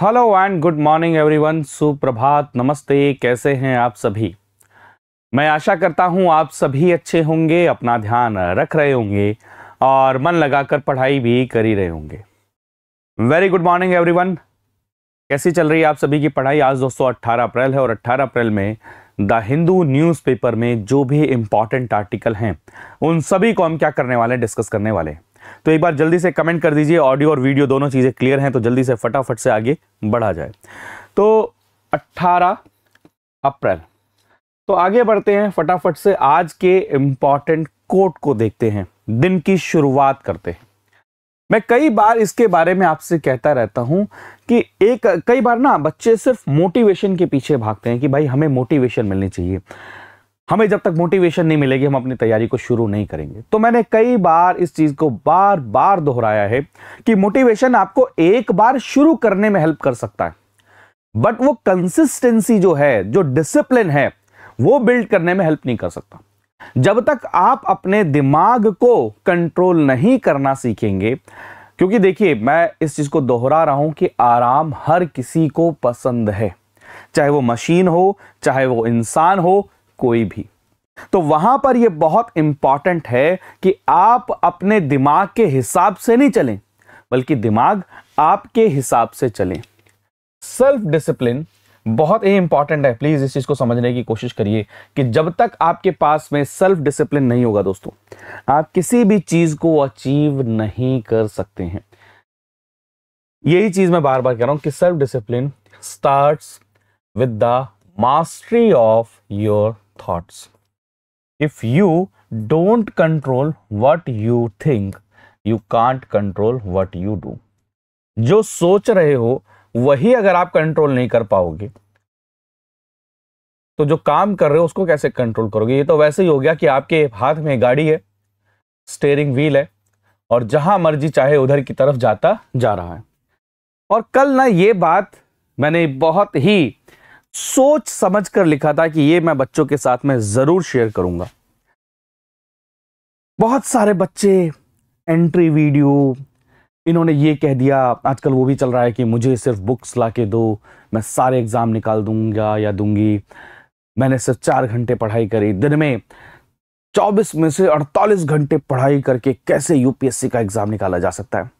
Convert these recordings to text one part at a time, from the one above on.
Hello and good morning everyone सुप्रभात नमस्ते कैसे हैं आप सभी मैं आशा करता हूं आप सभी अच्छे होंगे अपना ध्यान रख रहे होंगे और मन लगाकर पढ़ाई भी कर ही रहे होंगे वेरी गुड मॉर्निंग एवरीवन कैसी चल रही है आप सभी की पढ़ाई आज दोस्तों 18 अप्रैल है और 18 अप्रैल में द हिंदू न्यूज़पेपर में जो भी इम्पॉर्टेंट आर्टिकल हैं उन सभी को हम क्या करने वाले डिस्कस करने वाले हैं तो एक बार जल्दी से कमेंट कर दीजिए ऑडियो और वीडियो दोनों चीज़ें क्लियर हैं तो जल्दी से फटाफट से आगे बढ़ा जाए तो 18 अप्रैल तो आगे बढ़ते हैं फटाफट से आज के इम्पॉर्टेंट कोट को देखते हैं दिन की शुरुआत करते हैं मैं कई बार इसके बारे में आपसे कहता रहता हूं कि एक कई बार ना बच्चे सिर्फ मोटिवेशन के पीछे भागते हैं कि भाई हमें मोटिवेशन मिलनी चाहिए हमें जब तक मोटिवेशन नहीं मिलेगी हम अपनी तैयारी को शुरू नहीं करेंगे तो मैंने कई बार इस चीज़ को बार बार दोहराया है कि मोटिवेशन आपको एक बार शुरू करने में हेल्प कर सकता है बट वो कंसिस्टेंसी जो है जो डिसिप्लिन है वो बिल्ड करने में हेल्प नहीं कर सकता जब तक आप अपने दिमाग को कंट्रोल नहीं करना सीखेंगे क्योंकि देखिए मैं इस चीज़ को दोहरा रहा हूं कि आराम हर किसी को पसंद है चाहे वो मशीन हो चाहे वो इंसान हो कोई भी तो वहां पर यह बहुत इंपॉर्टेंट है कि आप अपने दिमाग के हिसाब से नहीं चलें बल्कि दिमाग आपके हिसाब से चलें सेल्फ डिसिप्लिन बहुत ही इंपॉर्टेंट है प्लीज इस चीज को समझने की कोशिश करिए कि जब तक आपके पास में सेल्फ डिसिप्लिन नहीं होगा दोस्तों आप किसी भी चीज को अचीव नहीं कर सकते हैं यही चीज मैं बार बार कह रहा हूं कि self discipline start with the mastery of your thoughts. If you don't control what you think, you can't control what you do. जो सोच रहे हो वही अगर आप कंट्रोल नहीं कर पाओगे तो जो काम कर रहे हो उसको कैसे कंट्रोल करोगे ये तो वैसे ही हो गया कि आपके हाथ में गाड़ी है स्टेयरिंग व्हील है और जहां मर्जी चाहे उधर की तरफ जाता जा रहा है और कल ना ये बात मैंने बहुत ही सोच समझ कर लिखा था कि ये मैं बच्चों के साथ में ज़रूर शेयर करूंगा बहुत सारे बच्चे एंट्री वीडियो इन्होंने ये कह दिया आजकल वो भी चल रहा है कि मुझे सिर्फ बुक्स ला के दो मैं सारे एग्ज़ाम निकाल दूंगा या दूंगी मैंने सिर्फ चार घंटे पढ़ाई करी दिन में चौबीस में से अड़तालीस घंटे पढ़ाई करके कैसे यूपीएससी का एग्ज़ाम निकाला जा सकता है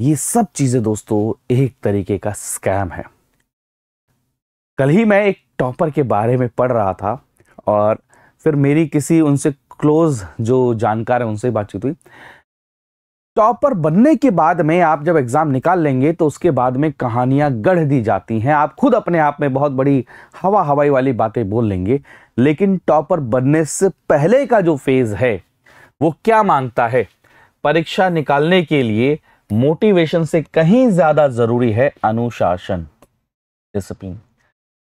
ये सब चीज़ें दोस्तों एक तरीके का स्कैम है कल ही मैं एक टॉपर के बारे में पढ़ रहा था और फिर मेरी किसी उनसे क्लोज जो जानकार है उनसे बातचीत हुई टॉपर बनने के बाद में आप जब एग्ज़ाम निकाल लेंगे तो उसके बाद में कहानियां गढ़ दी जाती हैं आप खुद अपने आप में बहुत बड़ी हवा हवाई वाली बातें बोल लेंगे लेकिन टॉपर बनने से पहले का जो फेज़ है वो क्या मांगता है परीक्षा निकालने के लिए मोटिवेशन से कहीं ज़्यादा ज़रूरी है अनुशासन डिसिप्लिन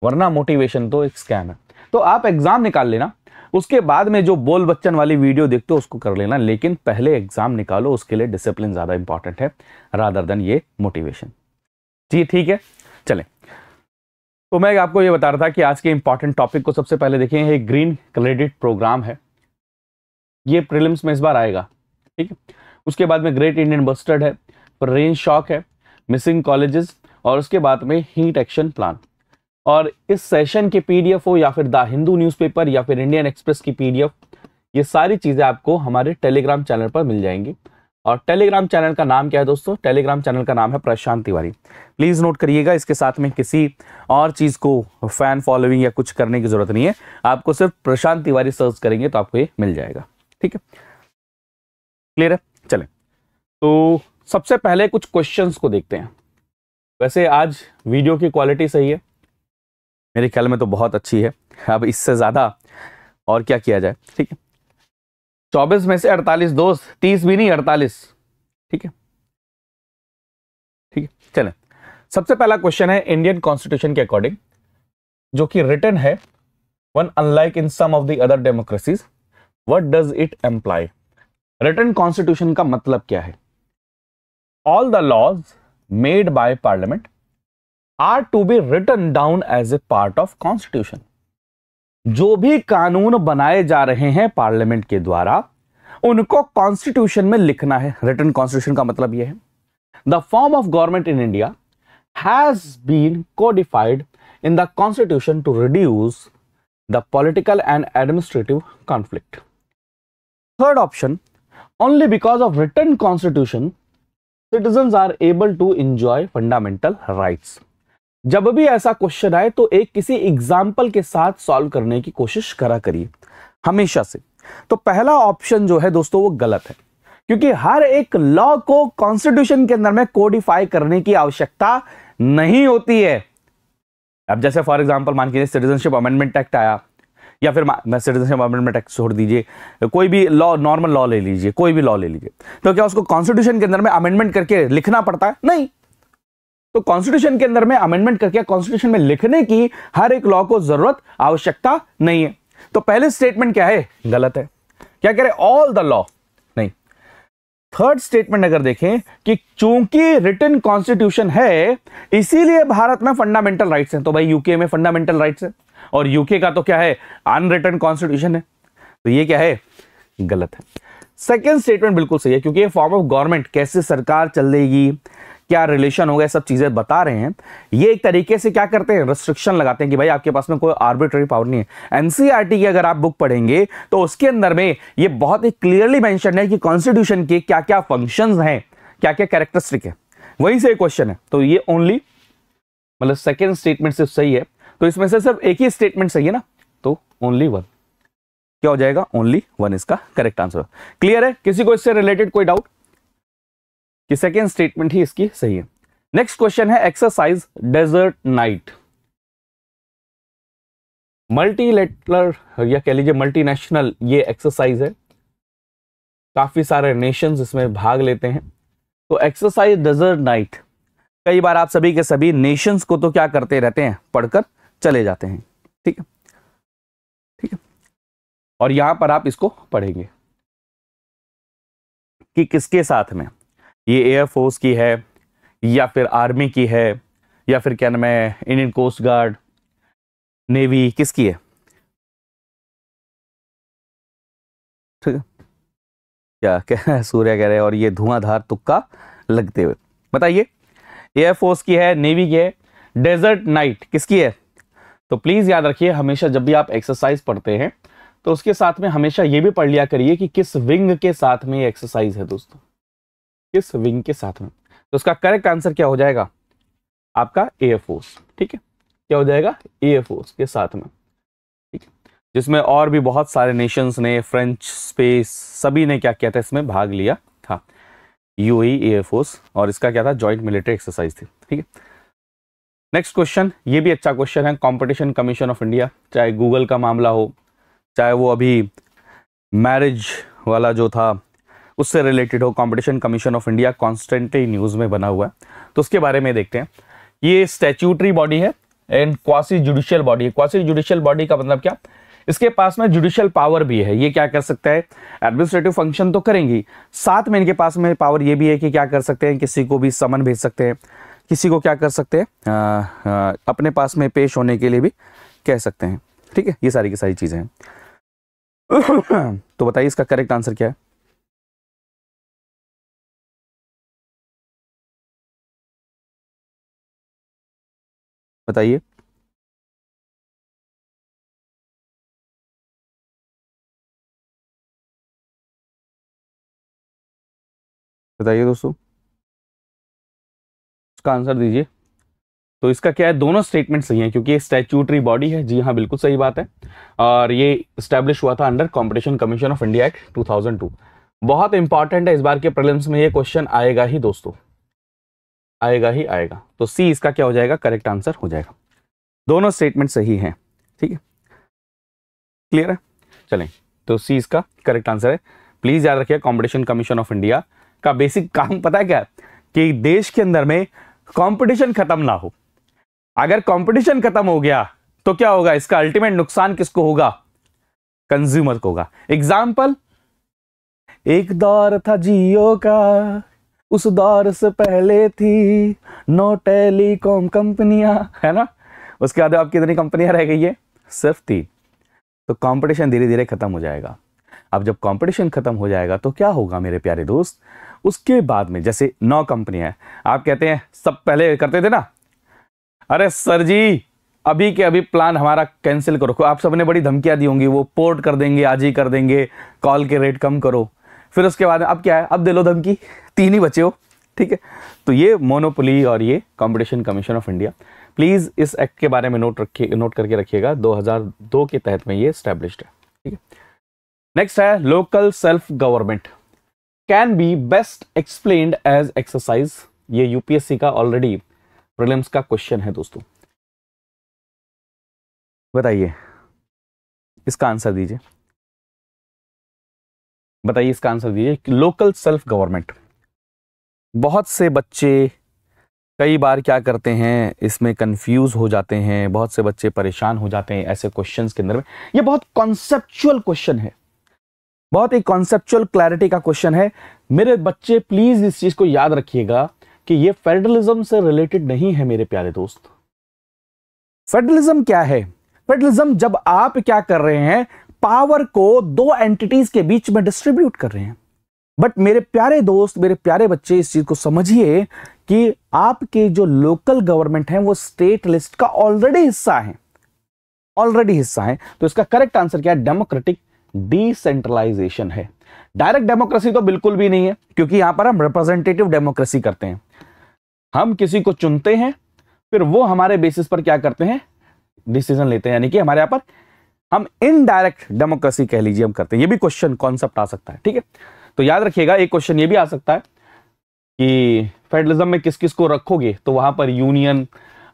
वरना मोटिवेशन तो एक स्कैम है तो आप एग्ज़ाम निकाल लेना उसके बाद में जो बोल बच्चन वाली वीडियो देखते हो उसको कर लेना लेकिन पहले एग्ज़ाम निकालो उसके लिए डिसिप्लिन ज़्यादा इंपॉर्टेंट है रादर देन ये मोटिवेशन जी ठीक है चले तो मैं आपको ये बता रहा था कि आज के इंपॉर्टेंट टॉपिक को सबसे पहले देखें ये ग्रीन क्रेडिट प्रोग्राम है ये प्रिलिम्स में इस बार आएगा ठीक है उसके बाद में ग्रेट इंडियन बस्टर्ड है रेन शॉक है मिसिंग कॉलेजेस और उसके बाद में हीट एक्शन प्लान और इस सेशन के पीडीएफ हो या फिर द हिंदू न्यूज़पेपर या फिर इंडियन एक्सप्रेस की पीडीएफ ये सारी चीज़ें आपको हमारे टेलीग्राम चैनल पर मिल जाएंगी और टेलीग्राम चैनल का नाम क्या है दोस्तों टेलीग्राम चैनल का नाम है प्रशांत तिवारी प्लीज़ नोट करिएगा इसके साथ में किसी और चीज़ को फैन फॉलोइंग या कुछ करने की ज़रूरत नहीं है आपको सिर्फ प्रशांत तिवारी सर्च करेंगे तो आपको ये मिल जाएगा ठीक है क्लियर है चलें तो सबसे पहले कुछ क्वेश्चंस को देखते हैं वैसे आज वीडियो की क्वालिटी सही है मेरे ख्याल में तो बहुत अच्छी है अब इससे ज़्यादा और क्या किया जाए ठीक है चौबीस में से अड़तालीस दोस्त तीस भी नहीं अड़तालीस ठीक है ठीक है चले सबसे पहला क्वेश्चन है इंडियन कॉन्स्टिट्यूशन के अकॉर्डिंग जो कि रिटर्न है one unlike in some of the other democracies what does it imply written constitution का मतलब क्या है all the laws made by parliament are to be written down as a part of constitution जो भी कानून बनाए जा रहे हैं पार्लियामेंट के द्वारा उनको कॉन्स्टिट्यूशन में लिखना है रिटर्न कॉन्स्टिट्यूशन का मतलब यह है the form of government in India has been codified in the constitution to reduce the political and administrative conflict third option only because of written constitution citizen are able to enjoy fundamental rights जब भी ऐसा question आए तो एक किसी example के साथ solve करने की कोशिश करा करिए हमेशा से तो पहला ऑप्शन जो है दोस्तों वो गलत है क्योंकि हर एक लॉ को कॉन्स्टिट्यूशन के अंदर में कोडिफाई करने की आवश्यकता नहीं होती है अब जैसे फॉर एग्जाम्पल मान के सिटीजनशिप अमेंडमेंट एक्ट आया या फिर मैं सिटीजनशिप अमेंडमेंट एक्ट छोड़ दीजिए कोई भी लॉ नॉर्मल लॉ ले लीजिए कोई भी लॉ ले लीजिए तो क्या उसको कॉन्स्टिट्यूशन के अंदर में अमेंडमेंट करके लिखना पड़ता है नहीं तो कॉन्स्टिट्यूशन के अंदर में अमेंडमेंट करके कॉन्स्टिट्यूशन में लिखने की हर एक लॉ को जरूरत आवश्यकता नहीं है तो पहले स्टेटमेंट क्या है गलत है क्या कह रहे ऑल द लॉ नहीं थर्ड स्टेटमेंट अगर देखें कि चूंकि रिटर्न कॉन्स्टिट्यूशन है इसीलिए भारत में फंडामेंटल राइट्स हैं तो भाई यूके में फंडामेंटल राइट्स है और यूके का तो क्या है अनरिटर्न कॉन्स्टिट्यूशन है तो ये क्या है गलत है सेकेंड स्टेटमेंट बिल्कुल सही है क्योंकि ये फॉर्म ऑफ गवर्नमेंट कैसे सरकार चल देगी क्या रिलेशन होगा सब चीज़ें बता रहे हैं ये एक तरीके से क्या करते हैं रिस्ट्रिक्शन लगाते हैं कि भाई आपके पास में कोई आर्बिट्री पावर नहीं है एनसीआरटी e की अगर आप बुक पढ़ेंगे तो उसके अंदर में ये बहुत ही क्लियरली मैंशन है कि कॉन्स्टिट्यूशन के क्या क्या फंक्शन है क्या क्या कैरेक्टरिस्टिक है वहीं से क्वेश्चन है तो ये ओनली मतलब सेकेंड स्टेटमेंट सिर्फ सही है तो इसमें से सिर्फ एक ही स्टेटमेंट सही है ना तो ओनली वन क्या हो जाएगा ओनली वन इसका करेक्ट आंसर क्लियर है किसी को इससे रिलेटेड कोई डाउट कि सेकेंड स्टेटमेंट ही इसकी सही है नेक्स्ट क्वेश्चन है एक्सरसाइज डेजर्ट नाइट मल्टीलेटर या कह लीजिए मल्टीनेशनल ये एक्सरसाइज है काफ़ी सारे नेशंस इसमें भाग लेते हैं तो एक्सरसाइज डेजर्ट नाइट कई बार आप सभी के सभी नेशंस को तो क्या करते रहते हैं पढ़कर चले जाते हैं ठीक है ठीक है और यहां पर आप इसको पढ़ेंगे कि किसके साथ में ये एयरफोर्स की है या फिर आर्मी की है या फिर क्या नाम है इंडियन कोस्ट गार्ड नेवी किसकी है ठीक है क्या कह सूर्य कह रहे हैं और ये धुआंधार तुक्का लगते हुए बताइए एयरफोर्स की है नेवी की है डेजर्ट नाइट किसकी है तो प्लीज़ याद रखिए हमेशा जब भी आप एक्सरसाइज पढ़ते हैं तो उसके साथ में हमेशा ये भी पढ़ लिया करिए कि किस विंग के साथ में ये एक्सरसाइज है दोस्तों किस विंग के साथ में तो उसका करेक्ट आंसर क्या हो जाएगा आपका एयरफोर्स ठीक है क्या हो जाएगा एयरफोर्स के साथ में ठीक है जिसमें और भी बहुत सारे नेशंस ने फ्रेंच स्पेस सभी ने क्या किया था इसमें भाग लिया था यूएई एयरफोर्स e, और इसका क्या था जॉइंट मिलिट्री एक्सरसाइज थी ठीक है नेक्स्ट क्वेश्चन ये भी अच्छा क्वेश्चन है कॉम्पिटिशन कमीशन ऑफ इंडिया चाहे गूगल का मामला हो चाहे वो अभी मैरिज वाला जो था उससे रिलेटेड हो competition commission of India constantly news में बना हुआ है तो उसके बारे में देखते हैं ये स्टैच्यूटरी बॉडी है एंड क्वासी जुडिशियल बॉडी है क्वासी जुडिशियल बॉडी का मतलब क्या इसके पास में जुडिशियल पावर भी है ये क्या कर सकता है एडमिनिस्ट्रेटिव फंक्शन तो करेंगी साथ में इनके पास में पावर ये भी है कि क्या कर सकते हैं किसी को भी समन भेज सकते हैं किसी को क्या कर सकते हैं अपने पास में पेश होने के लिए भी कह सकते हैं ठीक है ये सारी की सारी चीज़ें हैं तो बताइए इसका करेक्ट आंसर क्या है बताइए बताइए दोस्तों इसका आंसर दीजिए तो इसका क्या है दोनों स्टेटमेंट सही है क्योंकि ये बॉडी है जी हाँ बिल्कुल सही बात है और ये स्टैब्लिश हुआ था under competition commission of India act 2002 बहुत इंपॉर्टेंट है इस बार के प्रॉब्लम्स में ये क्वेश्चन आएगा ही दोस्तों आएगा ही आएगा तो सी इसका क्या हो जाएगा करेक्ट आंसर हो जाएगा दोनों स्टेटमेंट सही है ठीक है क्लियर है चलें तो सी इसका करेक्ट आंसर है प्लीज़ याद रखिए कॉम्पिटिशन कमीशन ऑफ इंडिया का बेसिक काम पता है क्या कि देश के अंदर में कंपटीशन खत्म ना हो अगर कंपटीशन खत्म हो गया तो क्या होगा इसका अल्टीमेट नुकसान किसको होगा कंज्यूमर को होगा एग्जाम्पल एक दौर था जियो का उस दौर से पहले थी नो टेलीकॉम कंपनियां है ना उसके बाद आपकी कितनी कंपनियां रह गई है सिर्फ थी तो कंपटीशन धीरे धीरे ख़त्म हो जाएगा अब जब कंपटीशन ख़त्म हो जाएगा तो क्या होगा मेरे प्यारे दोस्त उसके बाद में जैसे नौ कंपनियां आप कहते हैं सब पहले करते थे ना अरे सर जी अभी के अभी प्लान हमारा कैंसिल करो आप सबने बड़ी धमकियां दी होंगी वो पोर्ट कर देंगे आज ही कर देंगे कॉल के रेट कम करो फिर उसके बाद अब क्या है अब दे लो धमकी तीन ही बचे हो ठीक है तो ये मोनोपोली और ये competition commission of India please इस एक्ट के बारे में नोट रखिए नोट करके रखिएगा 2002 के तहत में ये स्टैब्लिश्ड है ठीक है नेक्स्ट है local self government can be best explain as exercise ये यूपीएससी का ऑलरेडी प्रॉब्लम्स का क्वेश्चन है दोस्तों बताइए इसका आंसर दीजिए बताइए इसका आंसर दीजिए लोकल सेल्फ गवर्नमेंट बहुत से बच्चे कई बार क्या करते हैं इसमें कंफ्यूज हो जाते हैं बहुत से बच्चे परेशान हो जाते हैं ऐसे क्वेश्चंस के अंदर में ये बहुत कॉन्सेप्चुअल क्वेश्चन है बहुत ही कॉन्सेप्चुअल क्लैरिटी का क्वेश्चन है मेरे बच्चे प्लीज इस चीज को याद रखिएगा कि ये फेडरलिज्म से रिलेटेड नहीं है मेरे प्यारे दोस्त फेडरलिज्म क्या है फेडरलिज्म जब आप क्या कर रहे हैं पावर को दो एंटिटीज के बीच में डिस्ट्रीब्यूट कर रहे हैं बट मेरे प्यारे दोस्त मेरे प्यारे बच्चे इस चीज़ को समझिए कि आपके जो लोकल गवर्नमेंट है वो स्टेट लिस्ट का ऑलरेडी हिस्सा है ऑलरेडी हिस्सा है तो इसका करेक्ट आंसर क्या है डेमोक्रेटिक डिसेंट्रलाइजेशन है डायरेक्ट डेमोक्रेसी तो बिल्कुल भी नहीं है क्योंकि यहां पर हम रिप्रेजेंटेटिव डेमोक्रेसी करते हैं हम किसी को चुनते हैं फिर वो हमारे बेसिस पर क्या करते हैं डिसीजन लेते हैं यानी कि हमारे यहां पर हम इनडायरेक्ट डेमोक्रेसी कह लीजिए हम करते हैं ये भी क्वेश्चन कॉन्सेप्ट आ सकता है ठीक है तो याद रखिएगा एक क्वेश्चन ये भी आ सकता है कि फेडरलिज्म में किस किस को रखोगे तो वहां पर यूनियन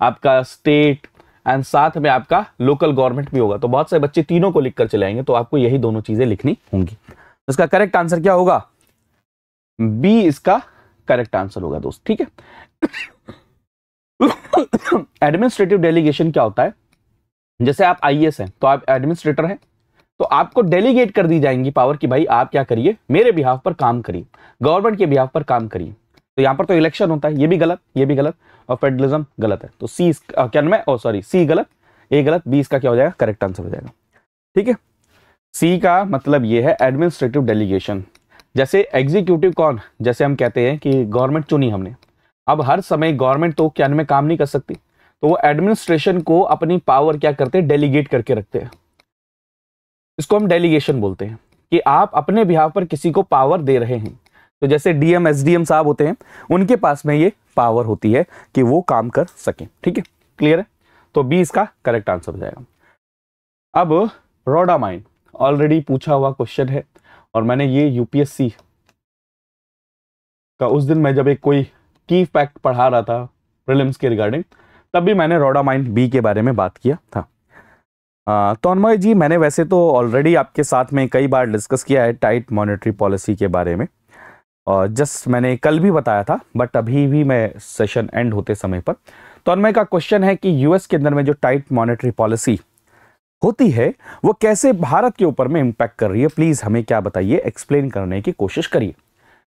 आपका स्टेट एंड साथ में आपका लोकल गवर्नमेंट भी होगा तो बहुत सारे बच्चे तीनों को लिखकर चले आएंगे तो आपको यही दोनों चीजें लिखनी होंगी तो इसका करेक्ट आंसर क्या होगा बी इसका करेक्ट आंसर होगा दोस्त ठीक है एडमिनिस्ट्रेटिव डेलीगेशन क्या होता है जैसे आप आईएएस हैं तो आप एडमिनिस्ट्रेटर हैं तो आपको डेलीगेट कर दी जाएंगी पावर कि भाई आप क्या करिए मेरे बिहाफ पर काम करिए गवर्नमेंट के बिहाफ पर काम करिए तो यहां पर तो इलेक्शन होता है ये भी गलत ये भी गलत और फेडरलिज्म गलत है तो सी क्या नाम है सॉरी सी गलत ए गलत बी इसका क्या हो जाएगा करेक्ट आंसर हो जाएगा ठीक है सी का मतलब ये है एडमिनिस्ट्रेटिव डेलीगेशन जैसे एग्जीक्यूटिव कौन जैसे हम कहते हैं कि गवर्नमेंट चुनी हमने अब हर समय गवर्नमेंट तो क्या में काम नहीं कर सकती तो वो एडमिनिस्ट्रेशन को अपनी पावर क्या करते हैं डेलीगेट करके रखते हैं इसको हम डेलीगेशन बोलते हैं कि आप अपने बिहार पर किसी को पावर दे रहे हैं तो जैसे डीएम एसडीएम साहब होते हैं उनके पास में ये पावर होती है कि वो काम कर सकें ठीक है क्लियर है तो बी इसका करेक्ट आंसर हो जाएगा अब रोडामाइन ऑलरेडी पूछा हुआ क्वेश्चन है और मैंने ये यूपीएससी का उस दिन मैं जब एक कोई की फैक्ट पढ़ा रहा था प्रिलिम्स के रिगार्डिंग तब भी मैंने रोडामाइन बी के बारे में बात किया था तोन्मय जी मैंने वैसे तो ऑलरेडी आपके साथ में कई बार डिस्कस किया है टाइट मॉनेटरी पॉलिसी के बारे में और जस्ट मैंने कल भी बताया था बट अभी भी मैं सेशन एंड होते समय पर तोन्मय का क्वेश्चन है कि यूएस के अंदर में जो टाइट मॉनेटरी पॉलिसी होती है वो कैसे भारत के ऊपर में इम्पैक्ट कर रही है प्लीज़ हमें क्या बताइए एक्सप्लेन करने की कोशिश करिए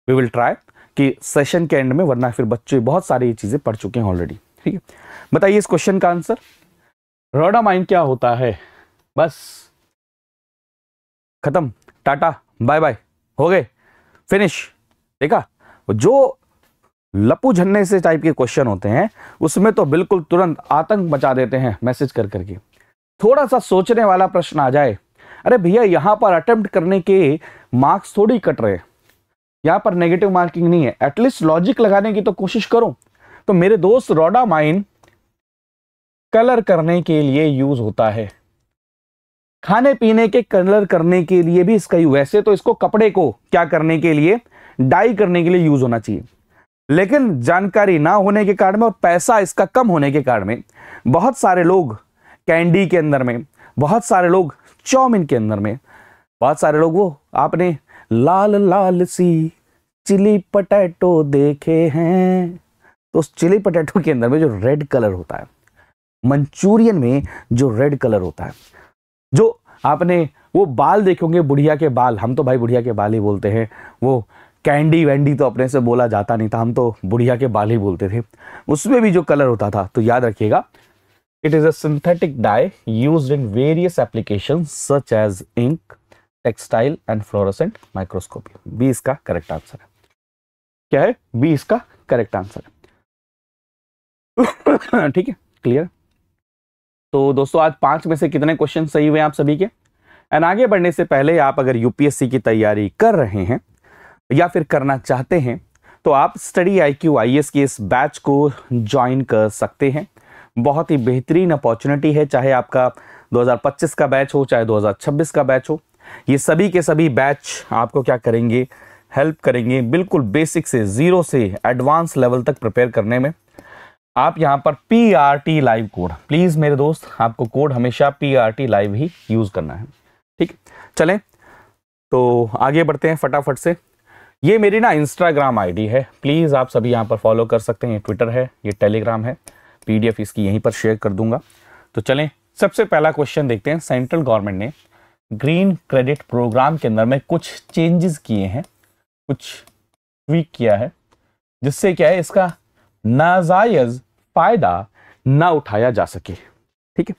वी विल ट्राई कि सेशन के एंड में वरना फिर बच्चे बहुत सारी चीज़ें पढ़ चुके हैं ऑलरेडी ठीक है बताइए इस क्वेश्चन का आंसर रोडामाइन क्या होता है बस खत्म टाटा बाय बाय हो गए फिनिश देखा जो लपू झन्ने से टाइप के क्वेश्चन होते हैं उसमें तो बिल्कुल तुरंत आतंक मचा देते हैं मैसेज कर करके थोड़ा सा सोचने वाला प्रश्न आ जाए अरे भैया यहां पर अटेम्प्ट करने के मार्क्स थोड़ी कट रहे यहां पर नेगेटिव मार्किंग नहीं है एटलीस्ट लॉजिक लगाने की तो कोशिश करो तो मेरे दोस्त रोडा माइन कलर करने के लिए यूज होता है खाने पीने के कलर करने के लिए भी इसका यूज वैसे तो इसको कपड़े को क्या करने के लिए डाई करने के लिए यूज होना चाहिए लेकिन जानकारी ना होने के कारण में और पैसा इसका कम होने के कारण में बहुत सारे लोग कैंडी के अंदर में बहुत सारे लोग चौमिन के अंदर में बहुत सारे लोग वो आपने लाल लाल सी चिली पटैटो देखे हैं तो उस चिली पटैटो के अंदर में जो रेड कलर होता है मंचूरियन में जो रेड कलर होता है जो आपने वो बाल देखोगे बुढ़िया के बाल हम तो भाई बुढ़िया के बाल ही बोलते हैं वो कैंडी वैंडी तो अपने से बोला जाता नहीं था हम तो बुढ़िया के बाल ही बोलते थे उसमें भी जो कलर होता था तो याद रखिएगा it is a synthetic dye use in various application such as ink textile and fluorescent microscopy B इसका करेक्ट आंसर है क्या है बी इसका करेक्ट आंसर है ठीक है क्लियर तो दोस्तों आज पाँच में से कितने क्वेश्चन सही हुए आप सभी के एंड आगे बढ़ने से पहले आप अगर यूपीएससी की तैयारी कर रहे हैं या फिर करना चाहते हैं तो आप study I Q I S के इस बैच को ज्वाइन कर सकते हैं बहुत ही बेहतरीन अपॉर्चुनिटी है चाहे आपका 2025 का बैच हो चाहे 2026 का बैच हो ये सभी के सभी बैच आपको क्या करेंगे हेल्प करेंगे बिल्कुल बेसिक से ज़ीरो से एडवांस लेवल तक प्रिपेयर करने में आप यहाँ पर P R T live code please मेरे दोस्त आपको कोड हमेशा पी आर टी लाइव ही यूज़ करना है ठीक चलें तो आगे बढ़ते हैं फटाफट से ये मेरी ना इंस्टाग्राम आईडी है प्लीज़ आप सभी यहाँ पर फॉलो कर सकते हैं ये ट्विटर है ये टेलीग्राम है पीडीएफ इसकी यहीं पर शेयर कर दूंगा तो चलें सबसे पहला क्वेश्चन देखते हैं सेंट्रल गवर्नमेंट ने ग्रीन क्रेडिट प्रोग्राम के अंदर में कुछ चेंजेस किए हैं कुछ ट्वीक किया है जिससे क्या है इसका नाजायज़ फायदा ना उठाया जा सके ठीक है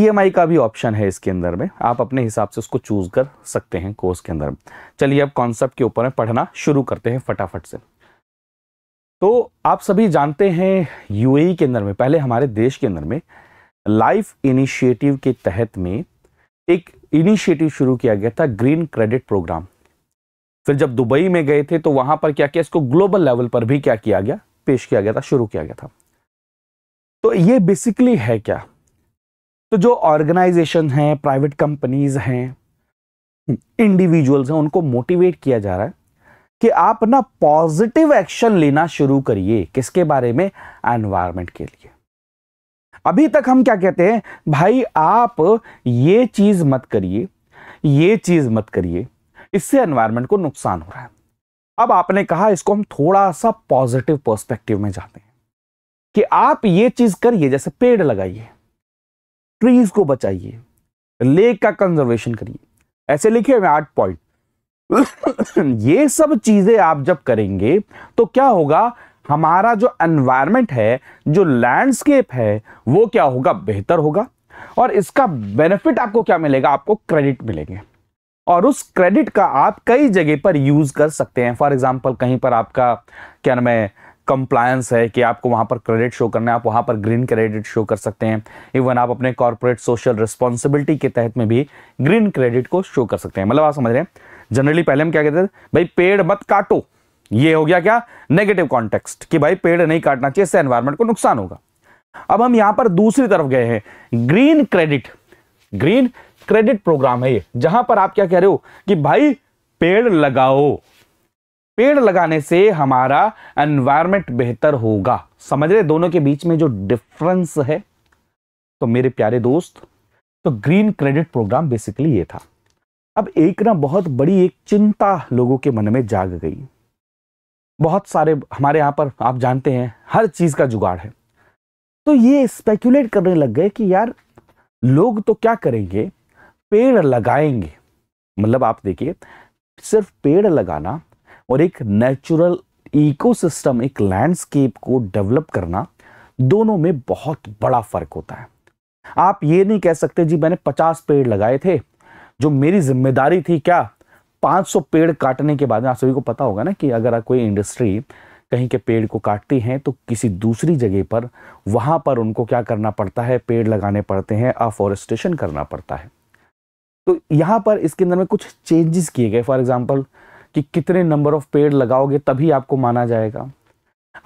ईएमआई e का भी ऑप्शन है इसके अंदर में आप अपने हिसाब से उसको चूज कर सकते हैं कोर्स के अंदर चलिए अब कॉन्सेप्ट के ऊपर में पढ़ना शुरू करते हैं फटाफट से तो आप सभी जानते हैं यूएई e के अंदर में पहले हमारे देश के अंदर में लाइफ इनिशिएटिव के तहत में एक इनिशिएटिव शुरू किया गया था ग्रीन क्रेडिट प्रोग्राम फिर जब दुबई में गए थे तो वहां पर क्या किया इसको ग्लोबल लेवल पर भी क्या किया गया पेश किया गया था शुरू किया गया था तो ये बेसिकली है क्या तो जो ऑर्गेनाइजेशन हैं प्राइवेट कंपनीज हैं इंडिविजुअल्स हैं उनको मोटिवेट किया जा रहा है कि आप ना पॉजिटिव एक्शन लेना शुरू करिए किसके बारे में एनवायरमेंट के लिए अभी तक हम क्या कहते हैं भाई आप ये चीज मत करिए ये चीज मत करिए इससे एनवायरमेंट को नुकसान हो रहा है अब आपने कहा इसको हम थोड़ा सा पॉजिटिव पर्सपेक्टिव में जाते हैं कि आप ये चीज करिए जैसे पेड़ लगाइए ट्रीज को बचाइए लेक का कंजर्वेशन करिए ऐसे लिखे हुए आठ पॉइंट ये सब चीजें आप जब करेंगे तो क्या होगा हमारा जो एनवायरमेंट है जो लैंडस्केप है वो क्या होगा बेहतर होगा और इसका बेनिफिट आपको क्या मिलेगा आपको क्रेडिट मिलेंगे और उस क्रेडिट का आप कई जगह पर यूज़ कर सकते हैं फॉर एग्जाम्पल कहीं पर आपका क्या नाम है कंप्लायंस है कि आपको वहां पर क्रेडिट शो करना है आप वहां पर ग्रीन क्रेडिट शो कर सकते हैं इवन आप अपने कॉरपोरेट सोशल रिस्पॉन्सिबिलिटी के तहत में भी ग्रीन क्रेडिट को शो कर सकते हैं मतलब आप समझ रहे हैं जनरली पहले हम क्या कहते थे भाई पेड़ मत काटो ये हो गया क्या नेगेटिव कॉन्टेक्स्ट कि भाई पेड़ नहीं काटना चाहिए इससे एनवायरमेंट को नुकसान होगा अब हम यहां पर दूसरी तरफ गए हैं green credit green credit programme है ये जहां पर आप क्या कह रहे हो कि भाई पेड़ लगाओ पेड़ लगाने से हमारा एनवायरमेंट बेहतर होगा समझ रहे दोनों के बीच में जो डिफरेंस है तो मेरे प्यारे दोस्त तो ग्रीन क्रेडिट प्रोग्राम बेसिकली ये था अब एक ना बहुत बड़ी एक चिंता लोगों के मन में जाग गई बहुत सारे हमारे यहां पर आप जानते हैं हर चीज़ का जुगाड़ है तो ये स्पेक्यूलेट करने लग गए कि यार लोग तो क्या करेंगे पेड़ लगाएंगे मतलब आप देखिए सिर्फ पेड़ लगाना और एक नेचुरल इकोसिस्टम एक लैंडस्केप को डेवलप करना दोनों में बहुत बड़ा फर्क होता है आप ये नहीं कह सकते जी मैंने 50 पेड़ लगाए थे जो मेरी जिम्मेदारी थी क्या 500 पेड़ काटने के बाद में आप सभी को पता होगा ना कि अगर कोई इंडस्ट्री कहीं के पेड़ को काटती हैं तो किसी दूसरी जगह पर वहां पर उनको क्या करना पड़ता है पेड़ लगाने पड़ते हैं अफॉरेस्टेशन करना पड़ता है तो यहाँ पर इसके अंदर में कुछ चेंजेस किए गए फॉर एग्जाम्पल कि कितने नंबर ऑफ पेड़ लगाओगे तभी आपको माना जाएगा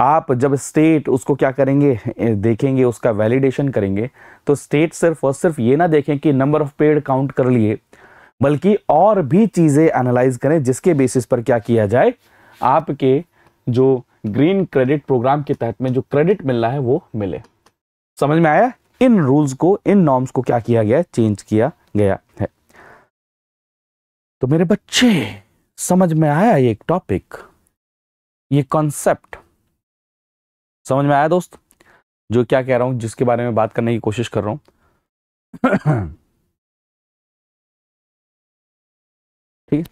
आप जब स्टेट उसको क्या करेंगे देखेंगे उसका वैलिडेशन करेंगे तो स्टेट सिर्फ और सिर्फ ये ना देखें कि नंबर ऑफ पेड़ काउंट कर लिए बल्कि और भी चीज़ें एनालाइज करें जिसके बेसिस पर क्या किया जाए आपके जो ग्रीन क्रेडिट प्रोग्राम के तहत में जो क्रेडिट मिल रहा है वो मिले समझ में आया इन रूल्स को इन नॉर्म्स को क्या किया गया चेंज किया गया तो मेरे बच्चे समझ में आया ये टॉपिक ये कॉन्सेप्ट समझ में आया दोस्त जो क्या कह रहा हूं जिसके बारे में बात करने की कोशिश कर रहा हूं ठीक है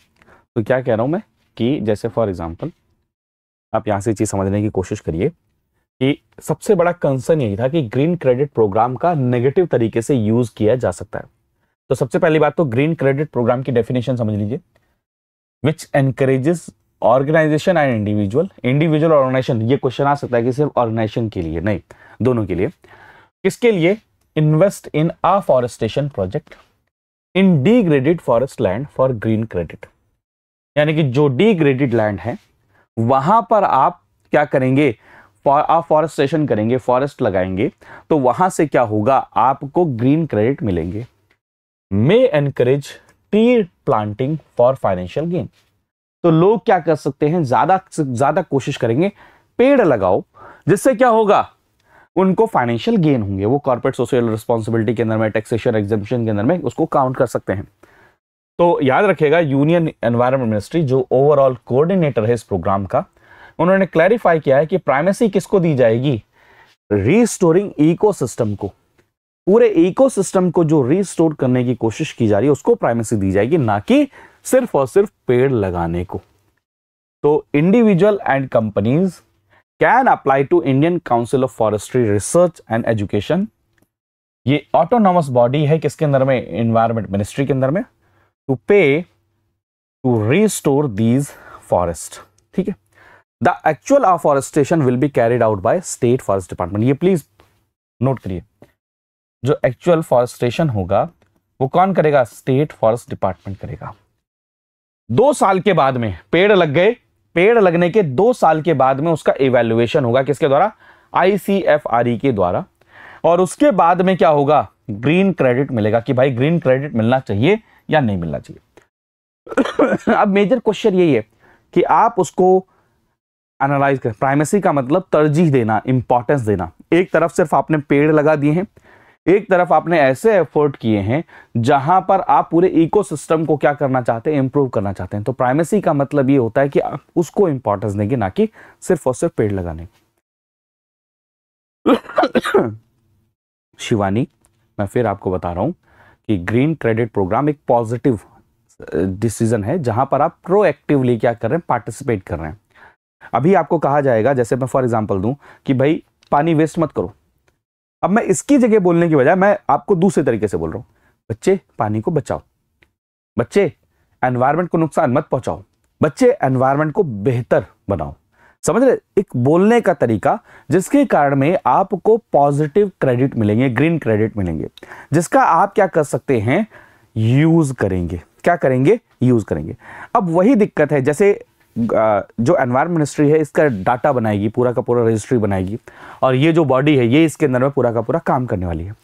तो क्या कह रहा हूं मैं कि जैसे फॉर एग्जांपल आप यहां से चीज समझने की कोशिश करिए कि सबसे बड़ा कंसर्न यही था कि ग्रीन क्रेडिट प्रोग्राम का नेगेटिव तरीके से यूज किया जा सकता है तो सबसे पहली बात तो ग्रीन क्रेडिट प्रोग्राम की डेफिनेशन समझ लीजिए which encourages organisation and individual individual organisation ये क्वेश्चन आ सकता है कि सिर्फ ऑर्गेनाइजेशन के लिए नहीं दोनों के लिए किसके लिए invest in afforestation project in degraded forest land for green credit यानी कि जो डीग्रेडेड लैंड है वहां पर आप क्या करेंगे फॉरेस्टेशन करेंगे फॉरेस्ट लगाएंगे तो वहां से क्या होगा आपको ग्रीन क्रेडिट मिलेंगे may encourage tree planting for financial gain तो लोग क्या कर सकते हैं ज्यादा ज्यादा कोशिश करेंगे पेड़ लगाओ जिससे क्या होगा उनको फाइनेंशियल गेन होंगे वो कॉर्पोरेट सोशल रिस्पॉन्सिबिलिटी के अंदर में टैक्सेशन एग्जामेशन के अंदर में उसको काउंट कर सकते हैं तो याद रखेगा यूनियन एनवायरमेंट मिनिस्ट्री जो ओवरऑल कोऑर्डिनेटर है इस प्रोग्राम का उन्होंने क्लैरिफाई किया है कि प्राइमेसी किसको दी जाएगी रीस्टोरिंग इकोसिस्टम को पूरे इकोसिस्टम को जो रिस्टोर करने की कोशिश की जा रही है उसको प्राइमेसी दी जाएगी ना कि सिर्फ और सिर्फ पेड़ लगाने को तो individual and companies can apply to Indian council of forestry research and education ये ऑटोनॉमस बॉडी है किसके अंदर में इन्वायरमेंट मिनिस्ट्री के अंदर में टू पे टू रिस्टोर दीज फॉरेस्ट ठीक है the actual afforestation will be carried out by state forest department ये प्लीज नोट करिए जो एक्चुअल फॉरेस्टेशन होगा वो कौन करेगा स्टेट फॉरेस्ट डिपार्टमेंट करेगा दो साल के बाद में पेड़ लग गए पेड़ लगने के दो साल के बाद में उसका इवेल्युएशन होगा किसके द्वारा आईसीएफआरई e के द्वारा और उसके बाद में क्या होगा ग्रीन क्रेडिट मिलेगा कि भाई ग्रीन क्रेडिट मिलना चाहिए या नहीं मिलना चाहिए अब मेजर क्वेश्चन यही है कि आप उसको एनालाइज कर प्राइमेसी का मतलब तरजीह देना इंपॉर्टेंस देना एक तरफ सिर्फ आपने पेड़ लगा दिए हैं एक तरफ आपने ऐसे एफर्ट किए हैं जहां पर आप पूरे इकोसिस्टम को क्या करना चाहते हैं इंप्रूव करना चाहते हैं तो प्राइमेसी का मतलब ये होता है कि आप उसको इंपॉर्टेंस देंगे ना कि सिर्फ और सिर्फ पेड़ लगाने शिवानी मैं फिर आपको बता रहा हूं कि ग्रीन क्रेडिट प्रोग्राम एक पॉजिटिव डिसीजन है जहां पर आप प्रोएक्टिवली क्या कर रहे हैं पार्टिसिपेट कर रहे हैं अभी आपको कहा जाएगा जैसे मैं फॉर एग्जाम्पल दूं कि भाई पानी वेस्ट मत करो अब मैं इसकी जगह बोलने की बजाय मैं आपको दूसरे तरीके से बोल रहा हूं बच्चे पानी को बचाओ बच्चे एनवायरमेंट को नुकसान मत पहुंचाओ बच्चे एनवायरमेंट को बेहतर बनाओ समझ रहे एक बोलने का तरीका जिसके कारण में आपको पॉजिटिव क्रेडिट मिलेंगे ग्रीन क्रेडिट मिलेंगे जिसका आप क्या कर सकते हैं यूज करेंगे क्या करेंगे यूज करेंगे अब वही दिक्कत है जैसे जो एनवायरमेंट मिनिस्ट्री है इसका डाटा बनाएगी पूरा का पूरा रजिस्ट्री बनाएगी और ये जो बॉडी है ये इसके अंदर में पूरा का पूरा काम करने वाली है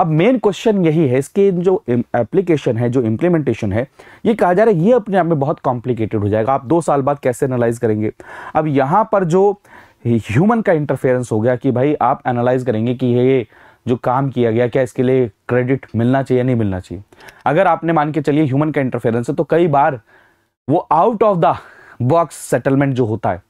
अब मेन क्वेश्चन यही है इसके जो एप्लीकेशन है जो इम्प्लीमेंटेशन है ये कहा जा रहा है ये अपने आप में बहुत कॉम्प्लिकेटेड हो जाएगा आप दो साल बाद कैसे एनालाइज करेंगे अब यहाँ पर जो ह्यूमन का इंटरफेरेंस हो गया कि भाई आप एनालाइज करेंगे कि ये जो काम किया गया क्या इसके लिए क्रेडिट मिलना चाहिए नहीं मिलना चाहिए अगर आपने मान के चलिए ह्यूमन का इंटरफेरेंस है तो कई बार वो out of the box settlement जो होता है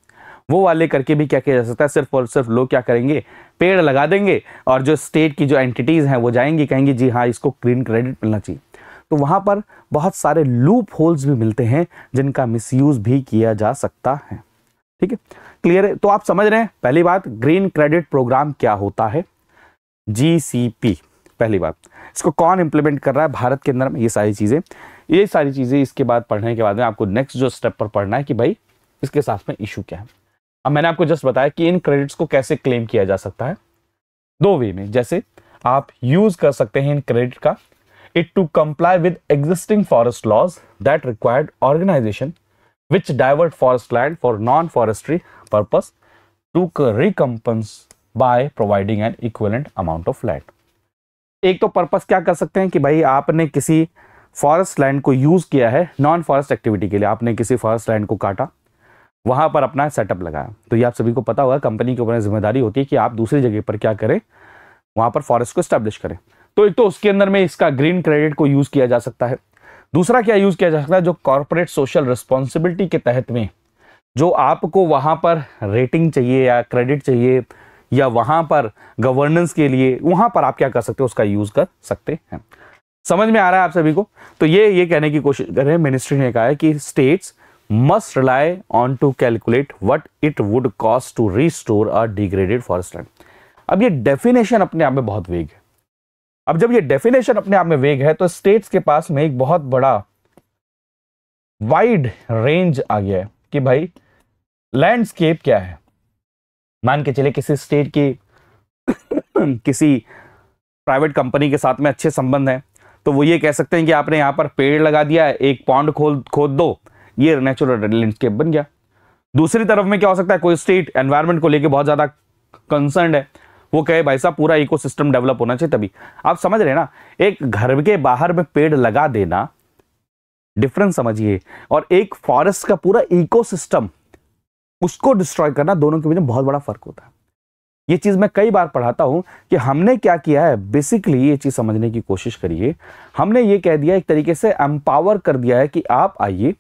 वो वाले करके भी क्या किया जा सकता है सिर्फ और सिर्फ लोग क्या करेंगे पेड़ लगा देंगे और जो स्टेट की जो एंटिटीज़ हैं वो जाएंगी कहेंगी जी हाँ इसको ग्रीन क्रेडिट मिलना चाहिए तो वहां पर बहुत सारे लूप होल्स भी मिलते हैं जिनका मिसयूज़ भी किया जा सकता है ठीक है क्लियर है तो आप समझ रहे हैं पहली बात ग्रीन क्रेडिट प्रोग्राम क्या होता है जी पहली बात इसको कौन इंप्लीमेंट कर रहा है भारत के अंदर में ये सारी चीज़ें ये सारी चीज़ें इसके बाद पढ़ने के बाद में आपको नेक्स्ट जो स्टेप पर पढ़ना है कि भाई इसके साथ में इशू क्या है अब मैंने आपको जस्ट बताया कि इन क्रेडिट्स को कैसे क्लेम किया जा सकता है दो वे में जैसे आप यूज कर सकते हैं इन क्रेडिट का it to comply with existing forest laws that required organisation which divert forest land for non forestry purpose to recompense by providing an equivalent amount of land एक तो पर्पस क्या कर सकते हैं कि भाई आपने किसी फॉरेस्ट लैंड को यूज़ किया है नॉन फॉरेस्ट एक्टिविटी के लिए आपने किसी फॉरेस्ट लैंड को काटा वहां पर अपना सेटअप लगाया तो ये आप सभी को पता होगा कंपनी के ऊपर जिम्मेदारी होती है कि आप दूसरी जगह पर क्या करें वहां पर फॉरेस्ट को स्टैब्लिश करें तो एक तो उसके अंदर में इसका ग्रीन क्रेडिट को यूज़ किया जा सकता है दूसरा क्या यूज़ किया जा सकता है जो कॉरपोरेट सोशल रिस्पॉन्सिबिलिटी के तहत में जो आपको वहां पर रेटिंग चाहिए या क्रेडिट चाहिए या वहां पर गवर्नेंस के लिए वहां पर आप क्या कर सकते हो उसका यूज़ कर सकते हैं समझ में आ रहा है आप सभी को तो ये ये कहने की कोशिश कर रहे हैं मिनिस्ट्री ने कहा है कि states must rely on to calculate what it would cost to restore a degraded forest land अब ये डेफिनेशन अपने आप में बहुत वेग है अब जब ये डेफिनेशन अपने आप में वेग है तो स्टेट्स के पास में एक बहुत बड़ा वाइड रेंज आ गया है कि भाई लैंडस्केप क्या है मान के चले किसी स्टेट की किसी प्राइवेट कंपनी के साथ में अच्छे संबंध हैं तो वो ये कह सकते हैं कि आपने यहाँ पर पेड़ लगा दिया है एक पॉन्ड खोद खोद दो ये नेचुरल लैंडस्केप बन गया दूसरी तरफ में क्या हो सकता है कोई स्टेट एनवायरमेंट को लेकर बहुत ज़्यादा कंसर्न है वो कहे भाई साहब पूरा इकोसिस्टम डेवलप होना चाहिए तभी आप समझ रहे ना एक घर के बाहर में पेड़ लगा देना डिफरेंस समझिए और एक फॉरेस्ट का पूरा इकोसिस्टम उसको डिस्ट्रॉय करना दोनों के बीच में बहुत बड़ा फर्क होता है ये चीज़ मैं कई बार पढ़ाता हूं कि हमने क्या किया है बेसिकली ये चीज़ समझने की कोशिश करिए हमने ये कह दिया एक तरीके से एम्पावर कर दिया है कि आप आइए